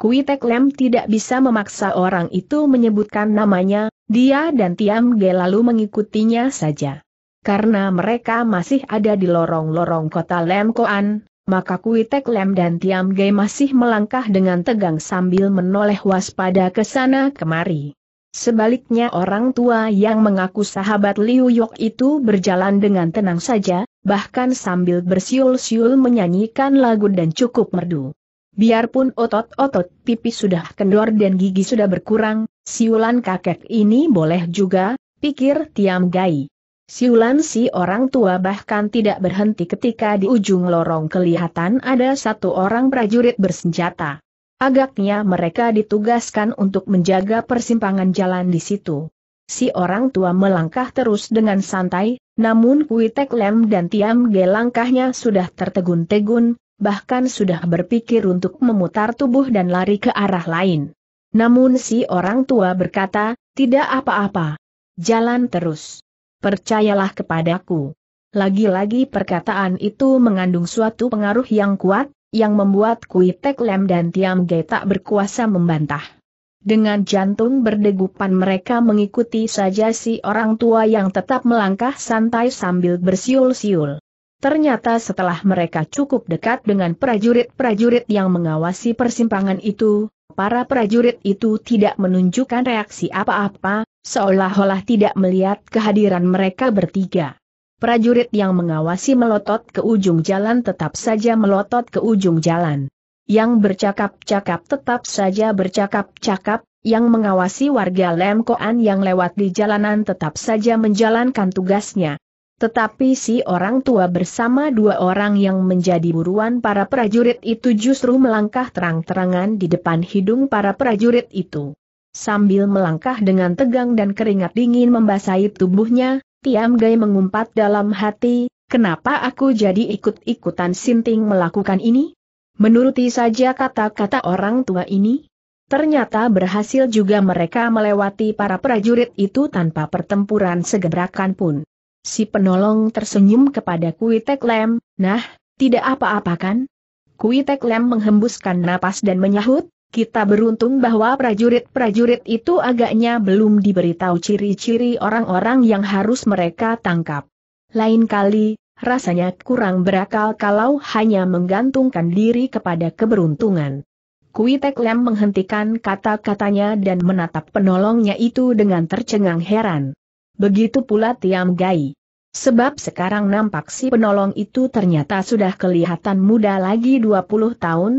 Kuitek Lem tidak bisa memaksa orang itu menyebutkan namanya, dia dan Tiam Ge lalu mengikutinya saja. Karena mereka masih ada di lorong-lorong kota Lemkoan, maka kuitek Lem dan Tiam Ge masih melangkah dengan tegang sambil menoleh waspada ke sana kemari. Sebaliknya orang tua yang mengaku sahabat Liu Yok itu berjalan dengan tenang saja, bahkan sambil bersiul-siul menyanyikan lagu dan cukup merdu. Biarpun otot-otot pipi sudah kendor dan gigi sudah berkurang, siulan kakek ini boleh juga, pikir Tiam Gai. Siulan si orang tua bahkan tidak berhenti ketika di ujung lorong kelihatan ada satu orang prajurit bersenjata. Agaknya mereka ditugaskan untuk menjaga persimpangan jalan di situ. Si orang tua melangkah terus dengan santai, namun Kuitek Lem dan Tiam gelangkahnya sudah tertegun-tegun, bahkan sudah berpikir untuk memutar tubuh dan lari ke arah lain. Namun si orang tua berkata, tidak apa-apa. Jalan terus percayalah kepadaku. Lagi-lagi perkataan itu mengandung suatu pengaruh yang kuat, yang membuat Kui Tek Lem dan Tiam Ge tak berkuasa membantah. Dengan jantung berdegupan mereka mengikuti saja si orang tua yang tetap melangkah santai sambil bersiul-siul. Ternyata setelah mereka cukup dekat dengan prajurit-prajurit yang mengawasi persimpangan itu, para prajurit itu tidak menunjukkan reaksi apa-apa, seolah-olah tidak melihat kehadiran mereka bertiga. Prajurit yang mengawasi melotot ke ujung jalan tetap saja melotot ke ujung jalan. Yang bercakap-cakap tetap saja bercakap-cakap, yang mengawasi warga Lemkoan yang lewat di jalanan tetap saja menjalankan tugasnya. Tetapi si orang tua bersama dua orang yang menjadi buruan para prajurit itu justru melangkah terang-terangan di depan hidung para prajurit itu. Sambil melangkah dengan tegang dan keringat dingin membasahi tubuhnya, Tiam Gai mengumpat dalam hati, kenapa aku jadi ikut-ikutan sinting melakukan ini? Menuruti saja kata-kata orang tua ini? Ternyata berhasil juga mereka melewati para prajurit itu tanpa pertempuran segebrakan pun. Si penolong tersenyum kepada Kuitek Lem, nah, tidak apa-apa kan? Kuitek Lem menghembuskan napas dan menyahut, kita beruntung bahwa prajurit-prajurit itu agaknya belum diberitahu ciri-ciri orang-orang yang harus mereka tangkap. Lain kali, rasanya kurang berakal kalau hanya menggantungkan diri kepada keberuntungan. Kuitek Lem menghentikan kata-katanya dan menatap penolongnya itu dengan tercengang heran. Begitu pula Tiam Gai. Sebab sekarang nampak si penolong itu ternyata sudah kelihatan muda lagi 20 tahun,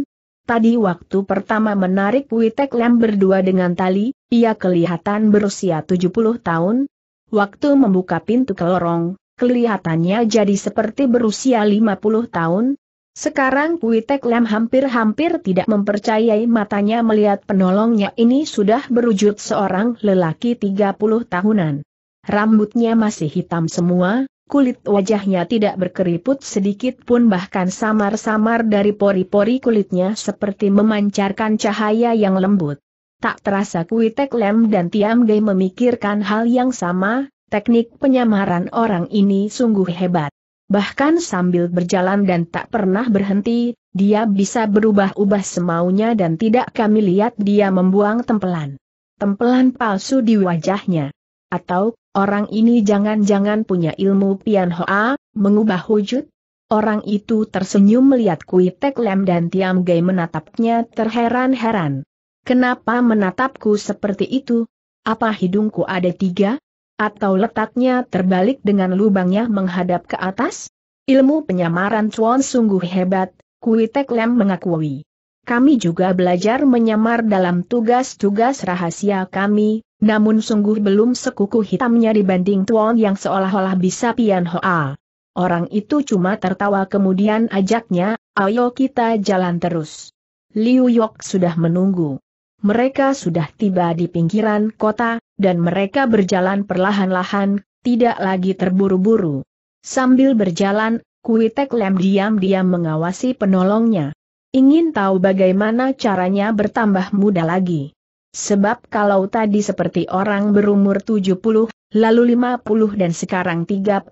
Tadi waktu pertama menarik Witek Lem berdua dengan tali, ia kelihatan berusia 70 tahun. Waktu membuka pintu ke lorong, kelihatannya jadi seperti berusia 50 tahun. Sekarang Witek Lem hampir-hampir tidak mempercayai matanya melihat penolongnya ini sudah berwujud seorang lelaki 30 tahunan. Rambutnya masih hitam semua, kulit wajahnya tidak berkeriput sedikit pun bahkan samar-samar dari pori-pori kulitnya seperti memancarkan cahaya yang lembut. Tak terasa Kuitek Lem dan Tiam Gai memikirkan hal yang sama, teknik penyamaran orang ini sungguh hebat. Bahkan sambil berjalan dan tak pernah berhenti, dia bisa berubah-ubah semaunya dan tidak kami lihat dia membuang tempelan. Tempelan palsu di wajahnya. Atau, orang ini jangan-jangan punya ilmu Pian Hoa, mengubah wujud? Orang itu tersenyum melihat Kui Tek Lem dan Tiam Gai menatapnya terheran-heran. Kenapa menatapku seperti itu? Apa hidungku ada tiga? Atau letaknya terbalik dengan lubangnya menghadap ke atas? Ilmu penyamaran Chuan sungguh hebat, Kui Tek Lem mengakui. Kami juga belajar menyamar dalam tugas-tugas rahasia kami, namun sungguh belum sekuku hitamnya dibanding Tuan yang seolah-olah bisa pian hoa. Orang itu cuma tertawa kemudian ajaknya, ayo kita jalan terus. Liu Yok sudah menunggu. Mereka sudah tiba di pinggiran kota, dan mereka berjalan perlahan-lahan, tidak lagi terburu-buru. Sambil berjalan, Kui Tek Lem diam-diam mengawasi penolongnya. Ingin tahu bagaimana caranya bertambah muda lagi. Sebab kalau tadi seperti orang berumur 70, lalu 50 dan sekarang 30,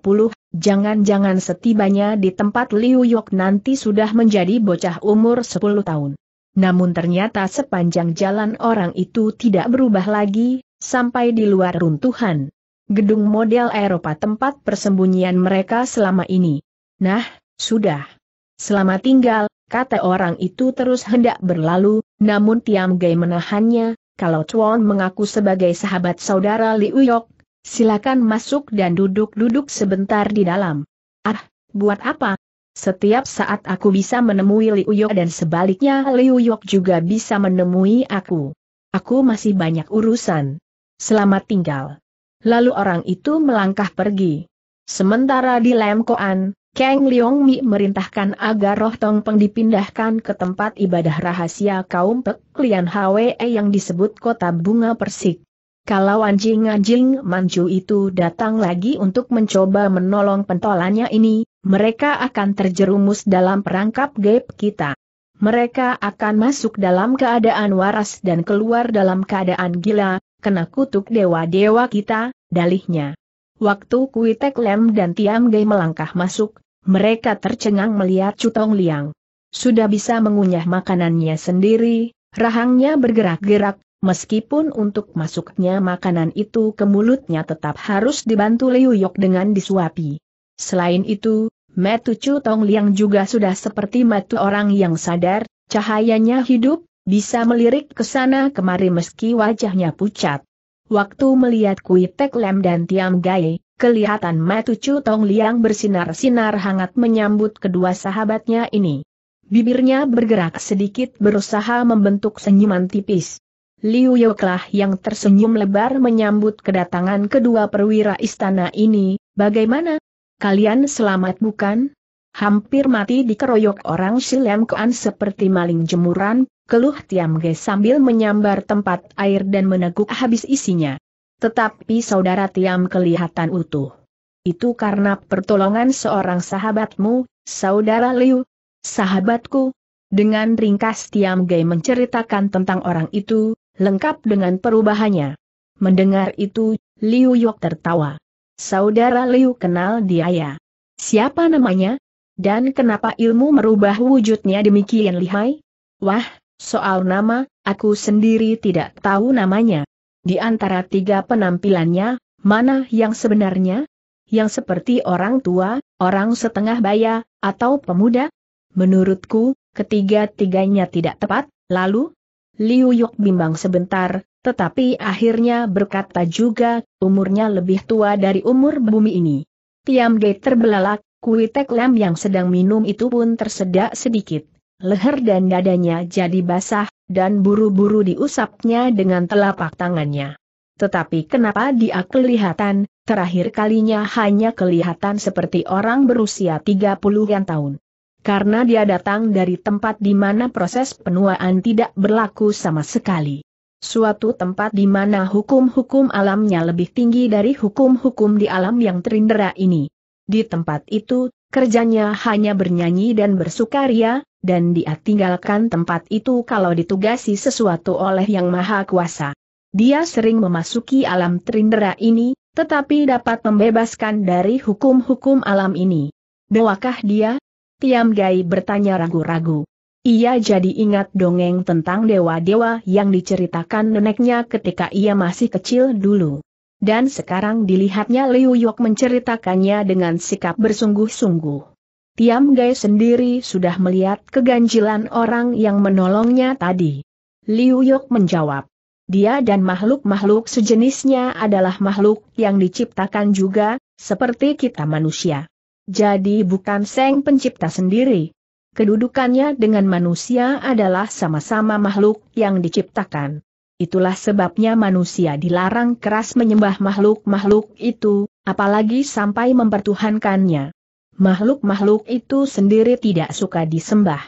jangan-jangan setibanya di tempat Liu Yok nanti sudah menjadi bocah umur 10 tahun. Namun ternyata sepanjang jalan orang itu tidak berubah lagi, sampai di luar runtuhan. Gedung model Eropa tempat persembunyian mereka selama ini. Nah, sudah. Selama tinggal, kata orang itu terus hendak berlalu, namun Tiam Gai menahannya, kalau Chuan mengaku sebagai sahabat saudara Liu Yok, silakan masuk dan duduk-duduk sebentar di dalam. Ah, buat apa? Setiap saat aku bisa menemui Liu Yok dan sebaliknya Liu Yok juga bisa menemui aku. Aku masih banyak urusan. Selamat tinggal. Lalu orang itu melangkah pergi. Sementara di Lemkoan, Kang Leong Mi merintahkan agar roh Tongpeng dipindahkan ke tempat ibadah rahasia kaum Pek Lian Hwe yang disebut kota bunga persik. Kalau anjing-anjing manju itu datang lagi untuk mencoba menolong pentolannya ini, mereka akan terjerumus dalam perangkap gap kita. Mereka akan masuk dalam keadaan waras dan keluar dalam keadaan gila, kena kutuk dewa-dewa kita, dalihnya. Waktu Kui Tek Lem dan Tiam Gei melangkah masuk, mereka tercengang melihat Cutong Liang. Sudah bisa mengunyah makanannya sendiri, rahangnya bergerak-gerak, meskipun untuk masuknya makanan itu ke mulutnya tetap harus dibantu Liu Yok dengan disuapi. Selain itu, Metu Cutong Liang juga sudah seperti metu orang yang sadar, cahayanya hidup, bisa melirik ke sana kemari meski wajahnya pucat. Waktu melihat Kui Tek Lem dan Tiam Gai, kelihatan matu Chu Tong Liang bersinar-sinar hangat menyambut kedua sahabatnya ini. Bibirnya bergerak sedikit berusaha membentuk senyuman tipis. Liu Yoklah yang tersenyum lebar menyambut kedatangan kedua perwira istana ini, bagaimana? Kalian selamat bukan? Hampir mati dikeroyok orang Silem Kuan seperti maling jemuran, keluh Tiam Ge sambil menyambar tempat air dan meneguk habis isinya. Tetapi saudara Tiam kelihatan utuh. Itu karena pertolongan seorang sahabatmu, saudara Liu. Sahabatku, dengan ringkas Tiam Ge menceritakan tentang orang itu, lengkap dengan perubahannya. Mendengar itu, Liu Yok tertawa. Saudara Liu kenal dia ya. Siapa namanya? Dan kenapa ilmu merubah wujudnya demikian lihai? Wah, soal nama, aku sendiri tidak tahu namanya. Di antara tiga penampilannya, mana yang sebenarnya? Yang seperti orang tua, orang setengah baya, atau pemuda? Menurutku, ketiga-tiganya tidak tepat, lalu? Liu Yuk bimbang sebentar, tetapi akhirnya berkata juga, umurnya lebih tua dari umur bumi ini. Tiam Ge terbelalak, Kuitek Lem yang sedang minum itu pun tersedak sedikit. Leher dan dadanya jadi basah, dan buru-buru diusapnya dengan telapak tangannya. Tetapi kenapa dia kelihatan, terakhir kalinya hanya kelihatan seperti orang berusia 30-an tahun. Karena dia datang dari tempat di mana proses penuaan tidak berlaku sama sekali suatu tempat di mana hukum-hukum alamnya lebih tinggi dari hukum-hukum di alam yang terindera ini. Di tempat itu, kerjanya hanya bernyanyi dan bersukaria, dan dia tinggalkan tempat itu kalau ditugasi sesuatu oleh Yang Maha Kuasa. Dia sering memasuki alam terindera ini, tetapi dapat membebaskan dari hukum-hukum alam ini. Dewakah dia? Tiam Gai bertanya ragu-ragu. Ia jadi ingat dongeng tentang dewa-dewa yang diceritakan neneknya ketika ia masih kecil dulu dan sekarang dilihatnya Liu Yok menceritakannya dengan sikap bersungguh-sungguh. Tiam Gai sendiri sudah melihat keganjilan orang yang menolongnya tadi. Liu Yok menjawab. Dia dan makhluk-makhluk sejenisnya adalah makhluk yang diciptakan juga, seperti kita manusia. Jadi bukan Seng pencipta sendiri. Kedudukannya dengan manusia adalah sama-sama makhluk yang diciptakan itulah sebabnya manusia dilarang keras menyembah makhluk-makhluk itu, apalagi sampai mempertuhankannya. Makhluk-makhluk itu sendiri tidak suka disembah.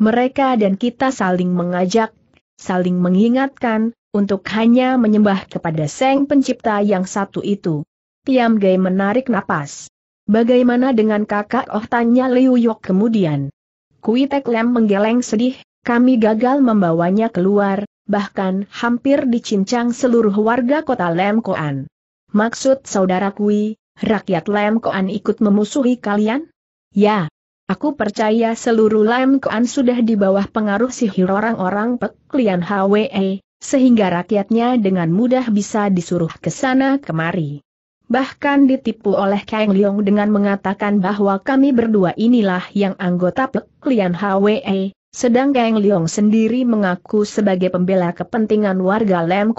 Mereka dan kita saling mengajak, saling mengingatkan, untuk hanya menyembah kepada Sang Pencipta yang satu itu. Tiam Gai menarik napas. Bagaimana dengan kakak Oh tanya Liu Yok kemudian. Kui Tek Lem menggeleng sedih, kami gagal membawanya keluar, bahkan hampir dicincang seluruh warga kota Lemkoan. Maksud saudaraku, rakyat Lemkoan ikut memusuhi kalian? Ya, aku percaya seluruh Lemkoan sudah di bawah pengaruh sihir orang-orang peklian HWE, sehingga rakyatnya dengan mudah bisa disuruh ke sana kemari. Bahkan ditipu oleh Kang Leong dengan mengatakan bahwa kami berdua inilah yang anggota Peklian HWE, sedang Keng Liong sendiri mengaku sebagai pembela kepentingan warga Lem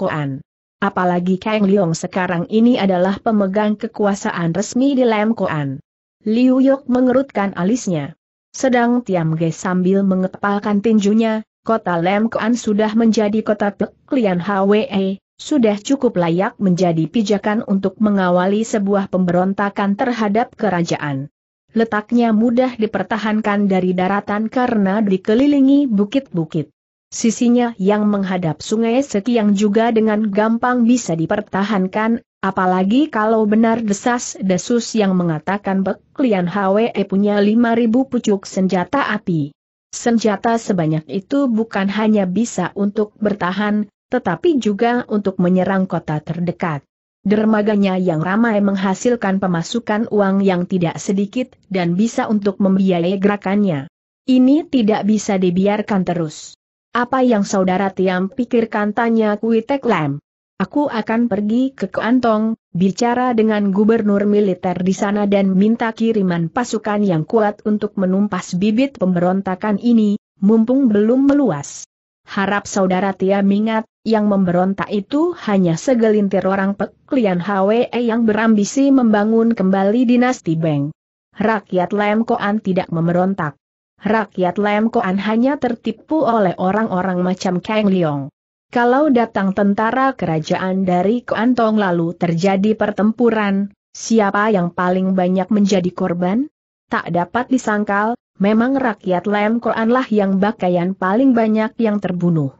Apalagi Keng Liong sekarang ini adalah pemegang kekuasaan resmi di Lem Liu Yok mengerutkan alisnya. Sedang Tiam Ge sambil mengepalkan tinjunya, kota Lem sudah menjadi kota peklian HWE, sudah cukup layak menjadi pijakan untuk mengawali sebuah pemberontakan terhadap kerajaan. Letaknya mudah dipertahankan dari daratan karena dikelilingi bukit-bukit. Sisinya yang menghadap sungai Seki juga dengan gampang bisa dipertahankan, apalagi kalau benar desas-desus yang mengatakan Beklian HWE e punya 5.000 pucuk senjata api. Senjata sebanyak itu bukan hanya bisa untuk bertahan, tetapi juga untuk menyerang kota terdekat. Dermaganya yang ramai menghasilkan pemasukan uang yang tidak sedikit dan bisa untuk membiayai gerakannya. Ini tidak bisa dibiarkan terus. Apa yang saudara Tiam pikirkan tanya Kuitek Lam. Aku akan pergi ke Kuantong, bicara dengan gubernur militer di sana dan minta kiriman pasukan yang kuat untuk menumpas bibit pemberontakan ini, mumpung belum meluas. Harap saudara Tiam ingat, yang memberontak itu hanya segelintir orang peklian HWE yang berambisi membangun kembali dinasti Beng. Rakyat Lem tidak memberontak. Rakyat Lem hanya tertipu oleh orang-orang macam Kang Liong. Kalau datang tentara kerajaan dari Koantong lalu terjadi pertempuran, siapa yang paling banyak menjadi korban? Tak dapat disangkal, memang rakyat Lem yang bakaian paling banyak yang terbunuh.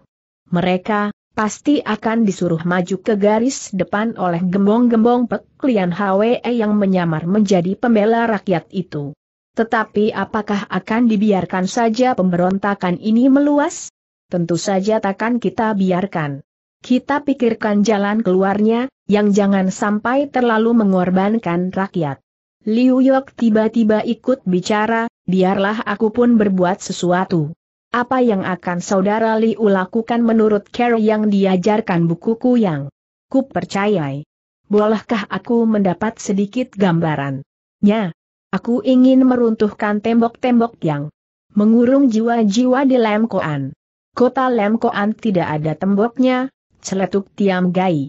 Mereka, pasti akan disuruh maju ke garis depan oleh gembong-gembong peklian HWE yang menyamar menjadi pembela rakyat itu. Tetapi apakah akan dibiarkan saja pemberontakan ini meluas? Tentu saja takkan kita biarkan. Kita pikirkan jalan keluarnya, yang jangan sampai terlalu mengorbankan rakyat. Liu Yok tiba-tiba ikut bicara, biarlah aku pun berbuat sesuatu. Apa yang akan saudara Liu lakukan menurut Carol yang diajarkan bukuku yang ku percayai? Bolehkah aku mendapat sedikit gambaran? Ya. aku ingin meruntuhkan tembok-tembok yang mengurung jiwa-jiwa di Lemkoan. Kota Lemkoan tidak ada temboknya, celetuk Tiam Gai.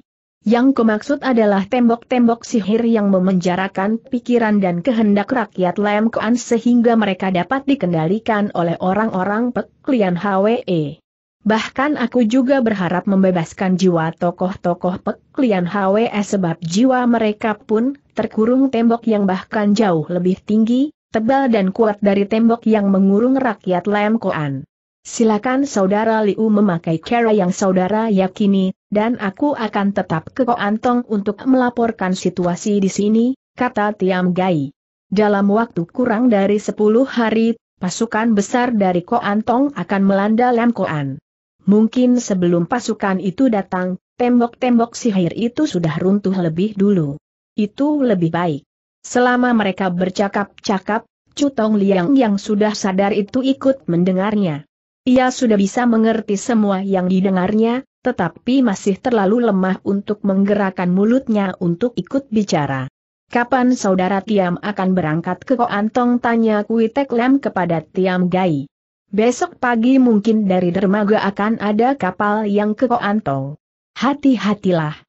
Yang kumaksud adalah tembok-tembok sihir yang memenjarakan pikiran dan kehendak rakyat Lam Kuan sehingga mereka dapat dikendalikan oleh orang-orang peklian HWE. Bahkan aku juga berharap membebaskan jiwa tokoh-tokoh peklian HWE sebab jiwa mereka pun terkurung tembok yang bahkan jauh lebih tinggi, tebal dan kuat dari tembok yang mengurung rakyat Lam Kuan. Silakan saudara Liu memakai cara yang saudara yakini, dan aku akan tetap ke Koantong untuk melaporkan situasi di sini, kata Tiam Gai. Dalam waktu kurang dari 10 hari, pasukan besar dari Koantong akan melanda Lam Koan. Mungkin sebelum pasukan itu datang, tembok-tembok sihir itu sudah runtuh lebih dulu. Itu lebih baik. Selama mereka bercakap-cakap, Cutong Liang yang sudah sadar itu ikut mendengarnya. Ia sudah bisa mengerti semua yang didengarnya, tetapi masih terlalu lemah untuk menggerakkan mulutnya untuk ikut bicara. Kapan saudara Tiam akan berangkat ke Koantong tanya Kuitek Lem kepada Tiam Gai. Besok pagi mungkin dari dermaga akan ada kapal yang ke Koantong. Hati-hatilah.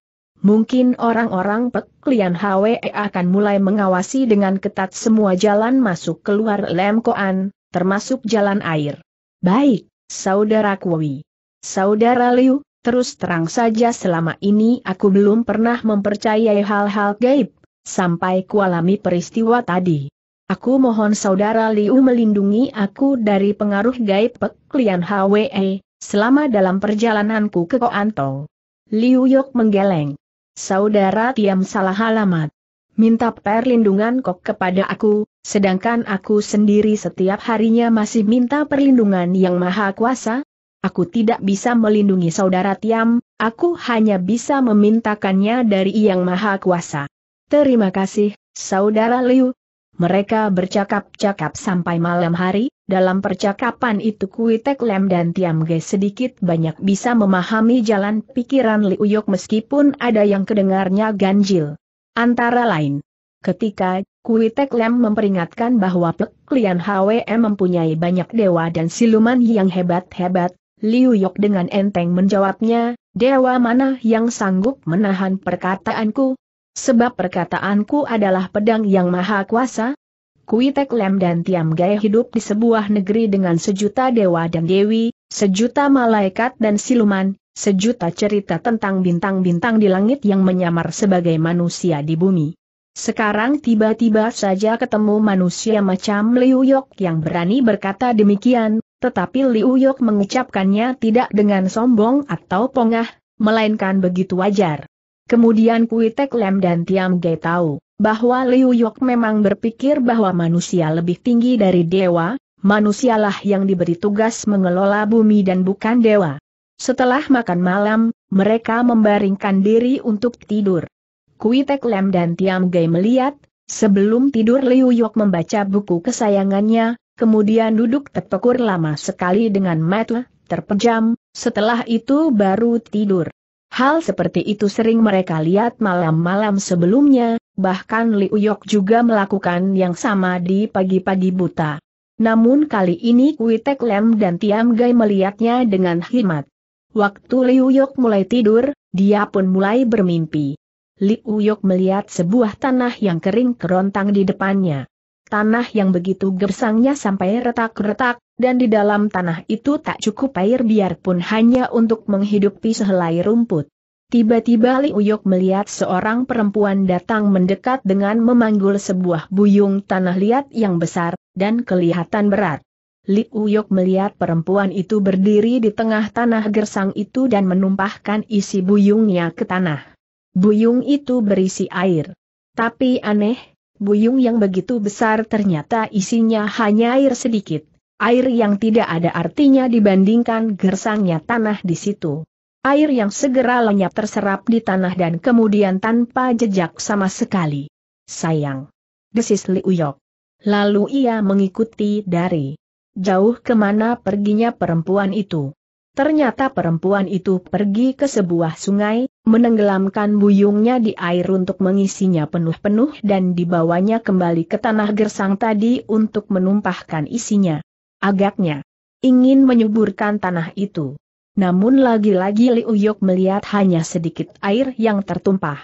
Mungkin orang-orang peklian HWE akan mulai mengawasi dengan ketat semua jalan masuk keluar Lem Koan, termasuk jalan air. Baik, Saudara Kui. Saudara Liu, terus terang saja selama ini aku belum pernah mempercayai hal-hal gaib, sampai kualami peristiwa tadi. Aku mohon saudara Liu melindungi aku dari pengaruh gaib peklian HWE, selama dalam perjalananku ke Koantong. Liu Yok menggeleng. Saudara Tiam salah alamat. Minta perlindungan kok kepada aku, Sedangkan aku sendiri setiap harinya masih minta perlindungan yang maha kuasa, Aku tidak bisa melindungi saudara Tiam, aku hanya bisa memintakannya dari Yang Maha Kuasa. Terima kasih, saudara Liu. Mereka bercakap-cakap sampai malam hari, dalam percakapan itu Kui Tek Lem dan Tiam Ge sedikit banyak bisa memahami jalan pikiran Liu Yok meskipun ada yang kedengarnya ganjil. Antara lain, ketika Kuitek Lem memperingatkan bahwa pelayan HWM mempunyai banyak dewa dan siluman yang hebat-hebat, Liu Yok dengan enteng menjawabnya, dewa mana yang sanggup menahan perkataanku? Sebab perkataanku adalah pedang yang maha kuasa. Kuitek Lem dan Tiam Gai hidup di sebuah negeri dengan sejuta dewa dan dewi, sejuta malaikat dan siluman, sejuta cerita tentang bintang-bintang di langit yang menyamar sebagai manusia di bumi. Sekarang tiba-tiba saja ketemu manusia macam Liu Yok yang berani berkata demikian, tetapi Liu Yok mengucapkannya tidak dengan sombong atau pongah, melainkan begitu wajar. Kemudian Kui Tek Lem dan Tiam Ge tahu bahwa Liu Yok memang berpikir bahwa manusia lebih tinggi dari dewa, manusialah yang diberi tugas mengelola bumi dan bukan dewa. Setelah makan malam, mereka membaringkan diri untuk tidur. Kui Tek Lem dan Tiam Gai melihat, sebelum tidur Liu Yok membaca buku kesayangannya, kemudian duduk terpekur lama sekali dengan mata terpejam, setelah itu baru tidur. Hal seperti itu sering mereka lihat malam-malam sebelumnya, bahkan Liu Yok juga melakukan yang sama di pagi-pagi buta. Namun kali ini Kui Tek Lem dan Tiam Gai melihatnya dengan hikmat. Waktu Liu Yok mulai tidur, dia pun mulai bermimpi. Li Uyok melihat sebuah tanah yang kering kerontang di depannya. Tanah yang begitu gersangnya sampai retak-retak, dan di dalam tanah itu tak cukup air biarpun hanya untuk menghidupi sehelai rumput. Tiba-tiba Li Uyok melihat seorang perempuan datang mendekat dengan memanggul sebuah buyung tanah liat yang besar, dan kelihatan berat. Li Uyok melihat perempuan itu berdiri di tengah tanah gersang itu dan menumpahkan isi buyungnya ke tanah. Buyung itu berisi air. Tapi aneh, buyung yang begitu besar ternyata isinya hanya air sedikit. Air yang tidak ada artinya dibandingkan gersangnya tanah di situ. Air yang segera lenyap terserap di tanah dan kemudian tanpa jejak sama sekali. Sayang. Desis Liuyok. Lalu ia mengikuti dari jauh kemana perginya perempuan itu. Ternyata perempuan itu pergi ke sebuah sungai, menenggelamkan buyungnya di air untuk mengisinya penuh-penuh dan dibawanya kembali ke tanah gersang tadi untuk menumpahkan isinya. Agaknya ingin menyuburkan tanah itu. Namun lagi-lagi Li Uyok melihat hanya sedikit air yang tertumpah.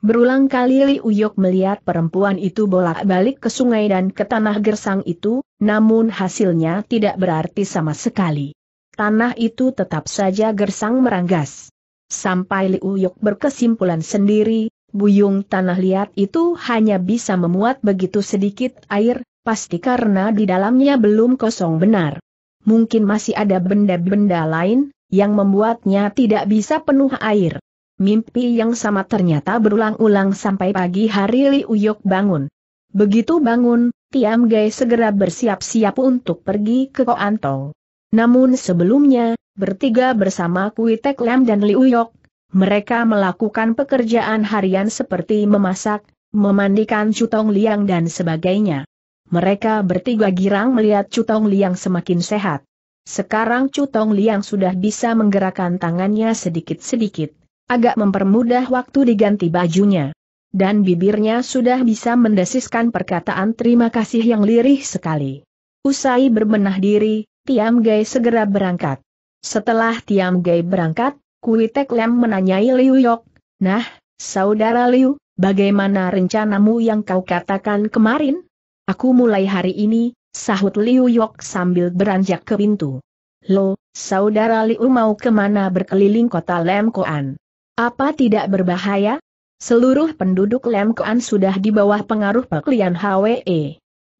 Berulang kali Li Uyok melihat perempuan itu bolak-balik ke sungai dan ke tanah gersang itu, namun hasilnya tidak berarti sama sekali. Tanah itu tetap saja gersang meranggas. Sampai Liuyok berkesimpulan sendiri, buyung tanah liat itu hanya bisa memuat begitu sedikit air, pasti karena di dalamnya belum kosong benar. Mungkin masih ada benda-benda lain, yang membuatnya tidak bisa penuh air. Mimpi yang sama ternyata berulang-ulang sampai pagi hari Liuyok bangun. Begitu bangun, Tiam Gai segera bersiap-siap untuk pergi ke Koantong. Namun sebelumnya, bertiga bersama Kui Tek Lam dan Liu Yok, mereka melakukan pekerjaan harian seperti memasak, memandikan cutong liang dan sebagainya. Mereka bertiga girang melihat cutong liang semakin sehat. Sekarang cutong liang sudah bisa menggerakkan tangannya sedikit-sedikit, agak mempermudah waktu diganti bajunya. Dan bibirnya sudah bisa mendesiskan perkataan terima kasih yang lirih sekali. Usai berbenah diri, Tiam Gai segera berangkat. Setelah Tiam Gai berangkat, Kui Tek Lem menanyai Liu Yok, Nah, Saudara Liu, bagaimana rencanamu yang kau katakan kemarin? Aku mulai hari ini, sahut Liu Yok sambil beranjak ke pintu. Lo, Saudara Liu mau kemana berkeliling kota Lem Koan? Apa tidak berbahaya? Seluruh penduduk Lem sudah di bawah pengaruh Pak Lian Hwe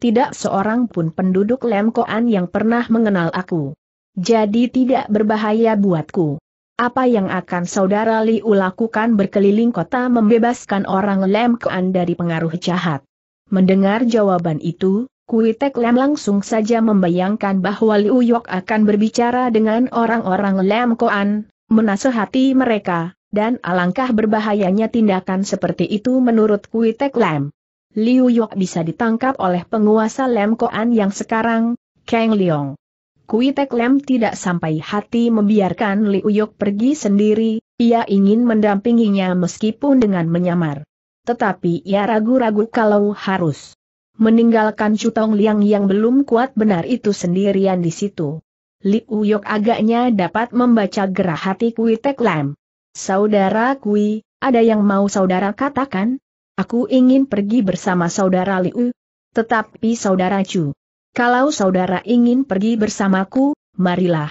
tidak seorang pun penduduk Lemkoan yang pernah mengenal aku. Jadi tidak berbahaya buatku. Apa yang akan saudara Liu lakukan berkeliling kota membebaskan orang Lemkoan dari pengaruh jahat? Mendengar jawaban itu, Kuitek Lem langsung saja membayangkan bahwa Liu Yok akan berbicara dengan orang-orang Lemkoan, menasehati mereka, dan alangkah berbahayanya tindakan seperti itu menurut Kuitek Lem. Liu Yok bisa ditangkap oleh penguasa Lem Koan yang sekarang, Kang Leong. Kui Tek Lem tidak sampai hati membiarkan Liu Yok pergi sendiri, ia ingin mendampinginya meskipun dengan menyamar. Tetapi ia ragu-ragu kalau harus meninggalkan Cutong Liang yang belum kuat benar itu sendirian di situ. Liu Yok agaknya dapat membaca gerah hati Kui Tek Lem. Saudara Kui, ada yang mau saudara katakan? Aku ingin pergi bersama saudara Liu. Tetapi saudara Chu, kalau saudara ingin pergi bersamaku, marilah.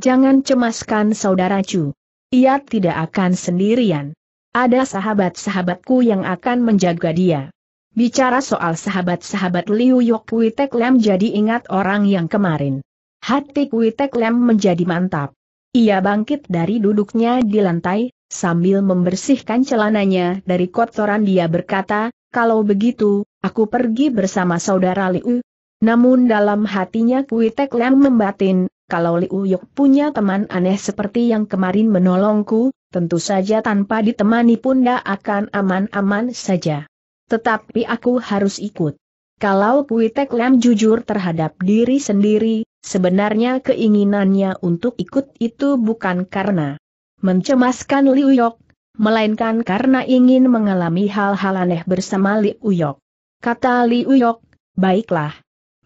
Jangan cemaskan saudara Chu. Ia tidak akan sendirian. Ada sahabat-sahabatku yang akan menjaga dia. Bicara soal sahabat-sahabat Liu Yok Kui Lem jadi ingat orang yang kemarin. Hati Kui Lem menjadi mantap. Ia bangkit dari duduknya di lantai, Sambil membersihkan celananya dari kotoran dia berkata, kalau begitu, aku pergi bersama saudara Liu. Namun dalam hatinya Kui Tek Lam membatin, kalau Liu Yok punya teman aneh seperti yang kemarin menolongku, tentu saja tanpa ditemani pun tidak akan aman-aman saja. Tetapi aku harus ikut. Kalau Kui Tek Lam jujur terhadap diri sendiri, sebenarnya keinginannya untuk ikut itu bukan karena mencemaskan Liu Yok, melainkan karena ingin mengalami hal-hal aneh bersama Liu Yok. Kata Liu Yok, baiklah.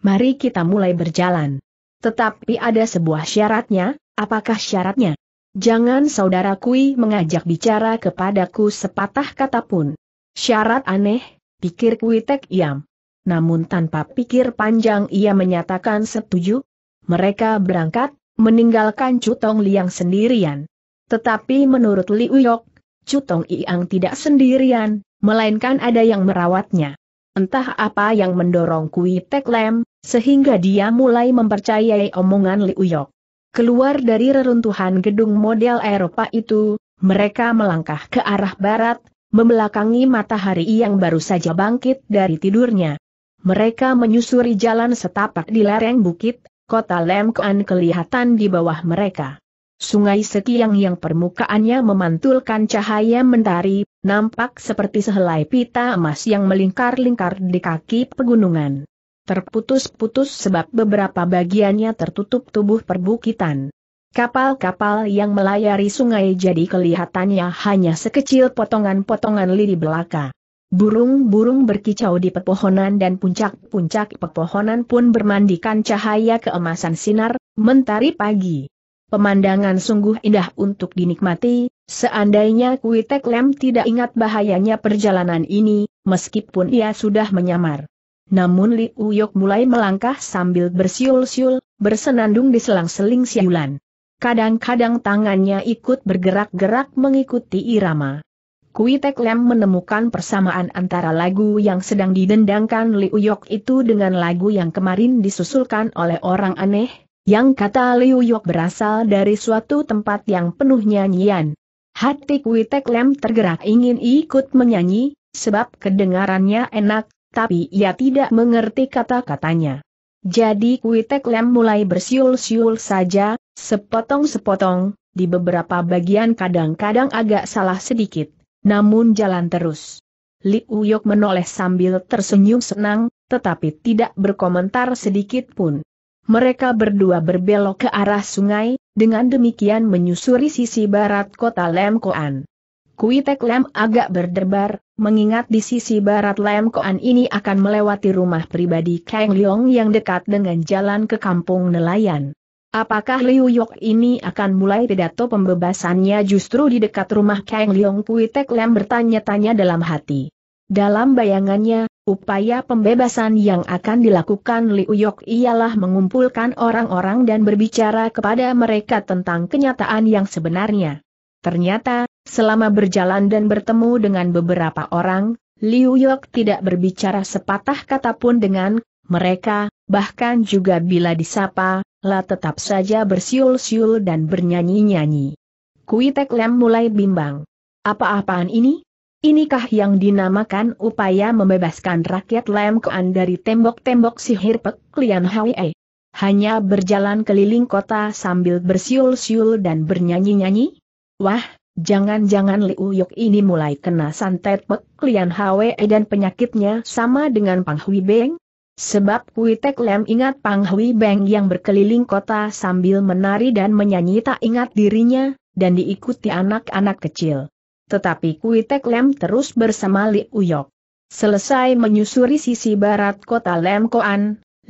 Mari kita mulai berjalan. Tetapi ada sebuah syaratnya, apakah syaratnya? Jangan saudara Kui mengajak bicara kepadaku sepatah kata pun. Syarat aneh, pikir Kui Tek Iam. Namun tanpa pikir panjang ia menyatakan setuju. Mereka berangkat, meninggalkan Cutong Liang sendirian. Tetapi menurut Li Uyok, Cutong Iang tidak sendirian, melainkan ada yang merawatnya. Entah apa yang mendorong Kui Tek Lem, sehingga dia mulai mempercayai omongan Li Uyok. Keluar dari reruntuhan gedung model Eropa itu, mereka melangkah ke arah barat, membelakangi matahari yang baru saja bangkit dari tidurnya. Mereka menyusuri jalan setapak di lereng bukit, kota Lemkoan kelihatan di bawah mereka. Sungai Sekiang yang permukaannya memantulkan cahaya mentari, nampak seperti sehelai pita emas yang melingkar-lingkar di kaki pegunungan. Terputus-putus sebab beberapa bagiannya tertutup tubuh perbukitan. Kapal-kapal yang melayari sungai jadi kelihatannya hanya sekecil potongan-potongan lidi belaka. Burung-burung berkicau di pepohonan dan puncak-puncak pepohonan pun bermandikan cahaya keemasan sinar, mentari pagi. Pemandangan sungguh indah untuk dinikmati, seandainya Kuitek Lem tidak ingat bahayanya perjalanan ini, meskipun ia sudah menyamar. Namun Li Uyok mulai melangkah sambil bersiul-siul, bersenandung di selang-seling siulan. Kadang-kadang tangannya ikut bergerak-gerak mengikuti irama. Kuitek Lem menemukan persamaan antara lagu yang sedang didendangkan Li Uyok itu dengan lagu yang kemarin disusulkan oleh orang aneh, yang kata Liu Yok berasal dari suatu tempat yang penuh nyanyian. Hati Kui Tek Lem tergerak ingin ikut menyanyi, sebab kedengarannya enak, tapi ia tidak mengerti kata-katanya. Jadi Kui Tek Lem mulai bersiul-siul saja, sepotong-sepotong, di beberapa bagian kadang-kadang agak salah sedikit, namun jalan terus. Li Uyok menoleh sambil tersenyum senang, tetapi tidak berkomentar sedikit pun mereka berdua berbelok ke arah sungai, dengan demikian menyusuri sisi barat kota Lemkoan. Kuitek Lem agak berdebar, mengingat di sisi barat Lemkoan ini akan melewati rumah pribadi Kang Leong yang dekat dengan jalan ke kampung nelayan. Apakah Liu Yok ini akan mulai pidato pembebasannya justru di dekat rumah Kang Leong Kuitek Lem bertanya-tanya dalam hati. Dalam bayangannya, Upaya pembebasan yang akan dilakukan Liu Yok ialah mengumpulkan orang-orang dan berbicara kepada mereka tentang kenyataan yang sebenarnya. Ternyata, selama berjalan dan bertemu dengan beberapa orang, Liu Yok tidak berbicara sepatah kata pun dengan mereka, bahkan juga bila disapa, La tetap saja bersiul-siul dan bernyanyi-nyanyi. Kui Tek Lem mulai bimbang. Apa-apaan ini? Inikah yang dinamakan upaya membebaskan rakyat Lam Kuan dari tembok-tembok sihir Pek Lian Hwee? Hanya berjalan keliling kota sambil bersiul-siul dan bernyanyi-nyanyi? Wah, jangan-jangan Liu Yok ini mulai kena santet Pek Lian Hwee dan penyakitnya sama dengan Pang Hui Beng? Sebab Kui Tek Lam ingat Pang Hui Beng yang berkeliling kota sambil menari dan menyanyi tak ingat dirinya, dan diikuti anak-anak kecil. Tetapi Kui Tek Lem terus bersama Li Uyok. Selesai menyusuri sisi barat kota Lemkoan, Koan,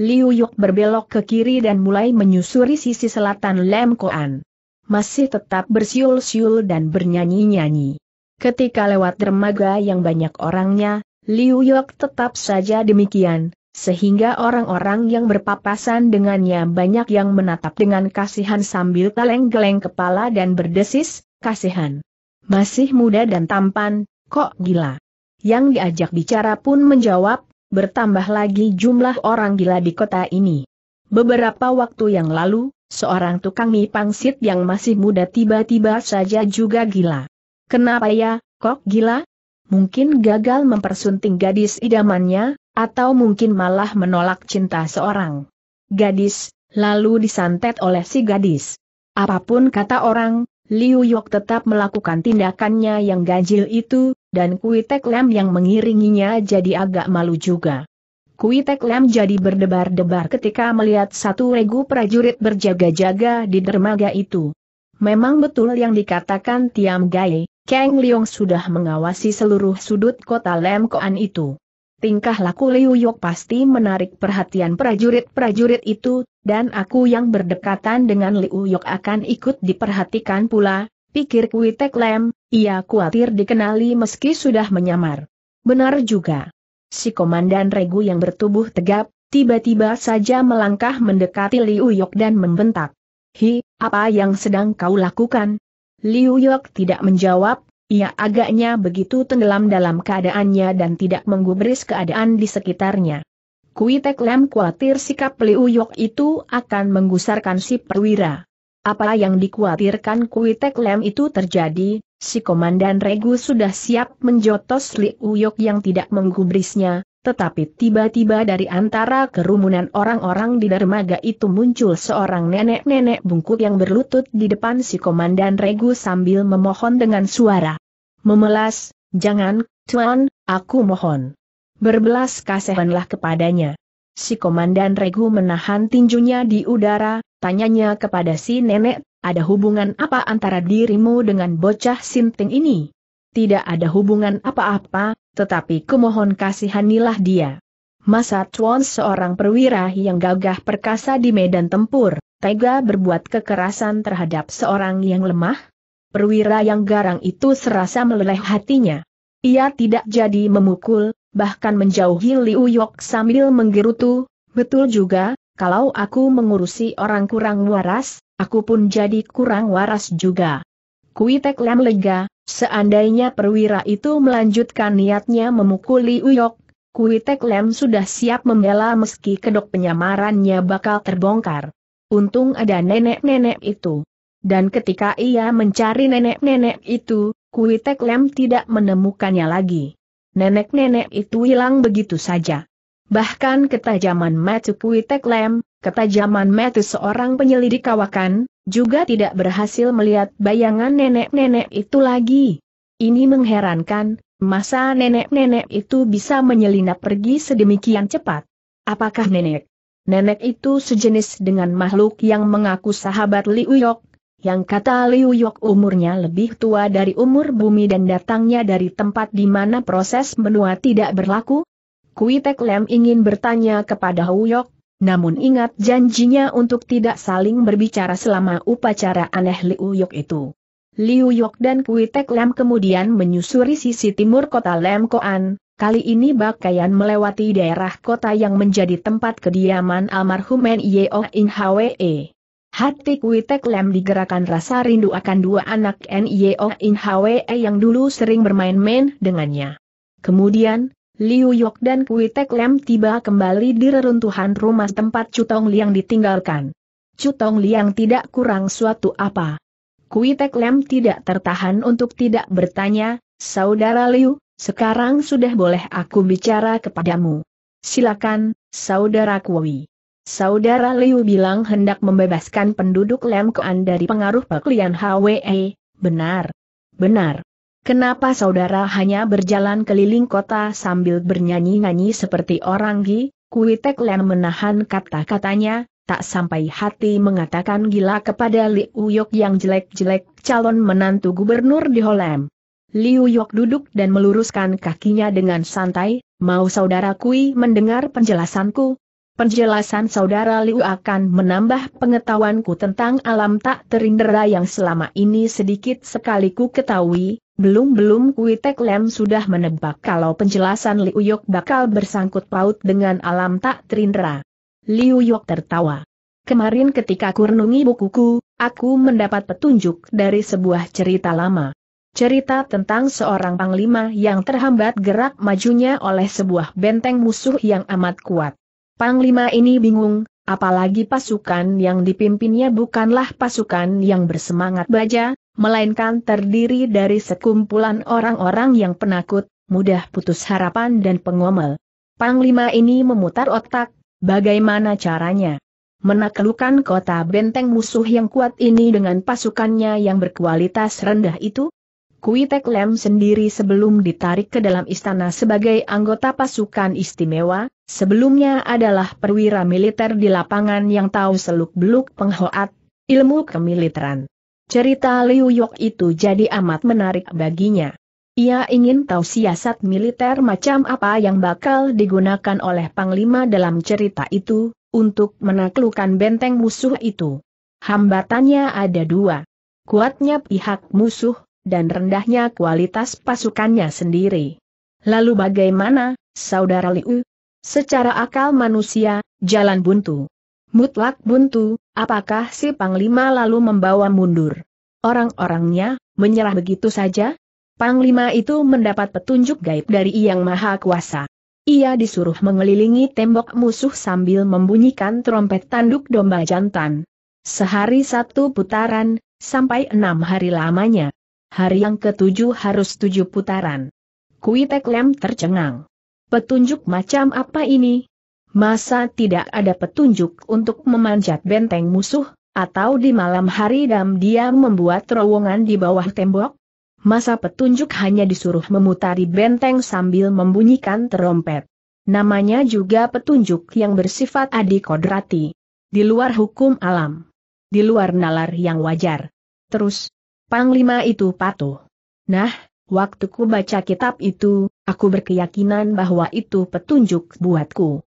Liu Yuk berbelok ke kiri dan mulai menyusuri sisi selatan Lemkoan. Masih tetap bersiul-siul dan bernyanyi-nyanyi. Ketika lewat dermaga yang banyak orangnya, Liu Yok tetap saja demikian, sehingga orang-orang yang berpapasan dengannya banyak yang menatap dengan kasihan sambil kaleng-geleng kepala dan berdesis, kasihan. Masih muda dan tampan, kok gila. Yang diajak bicara pun menjawab, bertambah lagi jumlah orang gila di kota ini. Beberapa waktu yang lalu, seorang tukang mie pangsit yang masih muda tiba-tiba saja juga gila. Kenapa ya, kok gila? Mungkin gagal mempersunting gadis idamannya, atau mungkin malah menolak cinta seorang gadis, lalu disantet oleh si gadis. Apapun kata orang, Liu Yok tetap melakukan tindakannya yang ganjil itu, dan Kui Tek Lam yang mengiringinya jadi agak malu juga. Kui Tek Lam jadi berdebar-debar ketika melihat satu regu prajurit berjaga-jaga di dermaga itu. Memang betul yang dikatakan Tiam Gai, Kang Leong sudah mengawasi seluruh sudut kota Lam Koan itu tingkah laku Liu Yok pasti menarik perhatian prajurit-prajurit itu, dan aku yang berdekatan dengan Liu Yok akan ikut diperhatikan pula, pikir Kui Tek Lem, ia khawatir dikenali meski sudah menyamar. Benar juga. Si Komandan Regu yang bertubuh tegap, tiba-tiba saja melangkah mendekati Liu Yok dan membentak. Hi, apa yang sedang kau lakukan? Liu Yok tidak menjawab, ia agaknya begitu tenggelam dalam keadaannya dan tidak menggubris keadaan di sekitarnya. Kui Tek Lam khawatir sikap Liu Yok itu akan menggusarkan si perwira. Apa yang dikhawatirkan Kui Tek Lam itu terjadi, si Komandan Regu sudah siap menjotos Liu Yok yang tidak menggubrisnya, tetapi tiba-tiba dari antara kerumunan orang-orang di dermaga itu muncul seorang nenek-nenek bungkuk yang berlutut di depan si Komandan Regu sambil memohon dengan suara memelas, jangan, Tuan, aku mohon. Berbelas kasihanlah kepadanya. Si Komandan Regu menahan tinjunya di udara, tanyanya kepada si nenek, ada hubungan apa antara dirimu dengan bocah sinting ini? Tidak ada hubungan apa-apa, tetapi kumohon kasihanilah dia. Masa Tuan seorang perwira yang gagah perkasa di medan tempur, tega berbuat kekerasan terhadap seorang yang lemah? perwira yang garang itu serasa meleleh hatinya. Ia tidak jadi memukul, bahkan menjauhi Liu Yok sambil menggerutu, betul juga, kalau aku mengurusi orang kurang waras, aku pun jadi kurang waras juga. Kui Lam lega, seandainya perwira itu melanjutkan niatnya memukul Liu Yok, Kui Lam sudah siap membela meski kedok penyamarannya bakal terbongkar. Untung ada nenek-nenek itu. Dan ketika ia mencari nenek-nenek itu, Kui Lem tidak menemukannya lagi. Nenek-nenek itu hilang begitu saja. Bahkan ketajaman mata Kui Lem, ketajaman mata seorang penyelidik kawakan, juga tidak berhasil melihat bayangan nenek-nenek itu lagi. Ini mengherankan, masa nenek-nenek itu bisa menyelinap pergi sedemikian cepat. Apakah nenek? Nenek itu sejenis dengan makhluk yang mengaku sahabat Liu Yok, yang kata Liu Yok umurnya lebih tua dari umur bumi dan datangnya dari tempat di mana proses menua tidak berlaku? Kui Tek Lem ingin bertanya kepada Hu Yok, namun ingat janjinya untuk tidak saling berbicara selama upacara aneh Liu Yok itu. Liu Yok dan Kui Tek Lem kemudian menyusuri sisi timur kota Lem Koan, kali ini bakayan melewati daerah kota yang menjadi tempat kediaman almarhum N.Y.O. In Hwee. Hati Kui Tek Lem digerakkan rasa rindu akan dua anak NIO In Hwe yang dulu sering bermain-main dengannya. Kemudian, Liu Yok dan Kui Tek Lem tiba kembali di reruntuhan rumah tempat Cutong Liang ditinggalkan. Cutong Liang tidak kurang suatu apa. Kui Tek Lem tidak tertahan untuk tidak bertanya, Saudara Liu, sekarang sudah boleh aku bicara kepadamu. Silakan, Saudara Kui. Saudara Liu bilang hendak membebaskan penduduk Lem Kuan dari pengaruh peklian HWE, benar. Benar. Kenapa saudara hanya berjalan keliling kota sambil bernyanyi-nyanyi seperti orang Gi? Tek Lem menahan kata-katanya, tak sampai hati mengatakan gila kepada Liu Yok yang jelek-jelek calon menantu gubernur di Holem. Liu Yok duduk dan meluruskan kakinya dengan santai, mau saudara Kui mendengar penjelasanku, penjelasan saudara Liu akan menambah pengetahuanku tentang alam tak terindera yang selama ini sedikit sekali ku ketahui, belum-belum Kuitek Lem sudah menebak kalau penjelasan Liu Yok bakal bersangkut paut dengan alam tak terindera. Liu Yok tertawa. Kemarin ketika kurnungi bukuku, aku mendapat petunjuk dari sebuah cerita lama. Cerita tentang seorang panglima yang terhambat gerak majunya oleh sebuah benteng musuh yang amat kuat. Panglima ini bingung, apalagi pasukan yang dipimpinnya bukanlah pasukan yang bersemangat baja, melainkan terdiri dari sekumpulan orang-orang yang penakut, mudah putus harapan dan pengomel. Panglima ini memutar otak, bagaimana caranya? Menaklukkan kota benteng musuh yang kuat ini dengan pasukannya yang berkualitas rendah itu? Kui Tek Lem sendiri sebelum ditarik ke dalam istana sebagai anggota pasukan istimewa, sebelumnya adalah perwira militer di lapangan yang tahu seluk-beluk penghoat, ilmu kemiliteran. Cerita Liu Yok itu jadi amat menarik baginya. Ia ingin tahu siasat militer macam apa yang bakal digunakan oleh Panglima dalam cerita itu, untuk menaklukkan benteng musuh itu. Hambatannya ada dua. Kuatnya pihak musuh, dan rendahnya kualitas pasukannya sendiri. Lalu bagaimana, Saudara Liu? Secara akal manusia, jalan buntu. Mutlak buntu, apakah si Panglima lalu membawa mundur? Orang-orangnya, menyerah begitu saja? Panglima itu mendapat petunjuk gaib dari Yang Maha Kuasa. Ia disuruh mengelilingi tembok musuh sambil membunyikan trompet tanduk domba jantan. Sehari satu putaran, sampai enam hari lamanya hari yang ketujuh harus tujuh putaran. Kui Lem tercengang. Petunjuk macam apa ini? Masa tidak ada petunjuk untuk memanjat benteng musuh, atau di malam hari dam dia membuat terowongan di bawah tembok? Masa petunjuk hanya disuruh memutari benteng sambil membunyikan terompet. Namanya juga petunjuk yang bersifat adikodrati. Di luar hukum alam. Di luar nalar yang wajar. Terus, Panglima itu patuh. Nah, waktu ku baca kitab itu, aku berkeyakinan bahwa itu petunjuk buatku.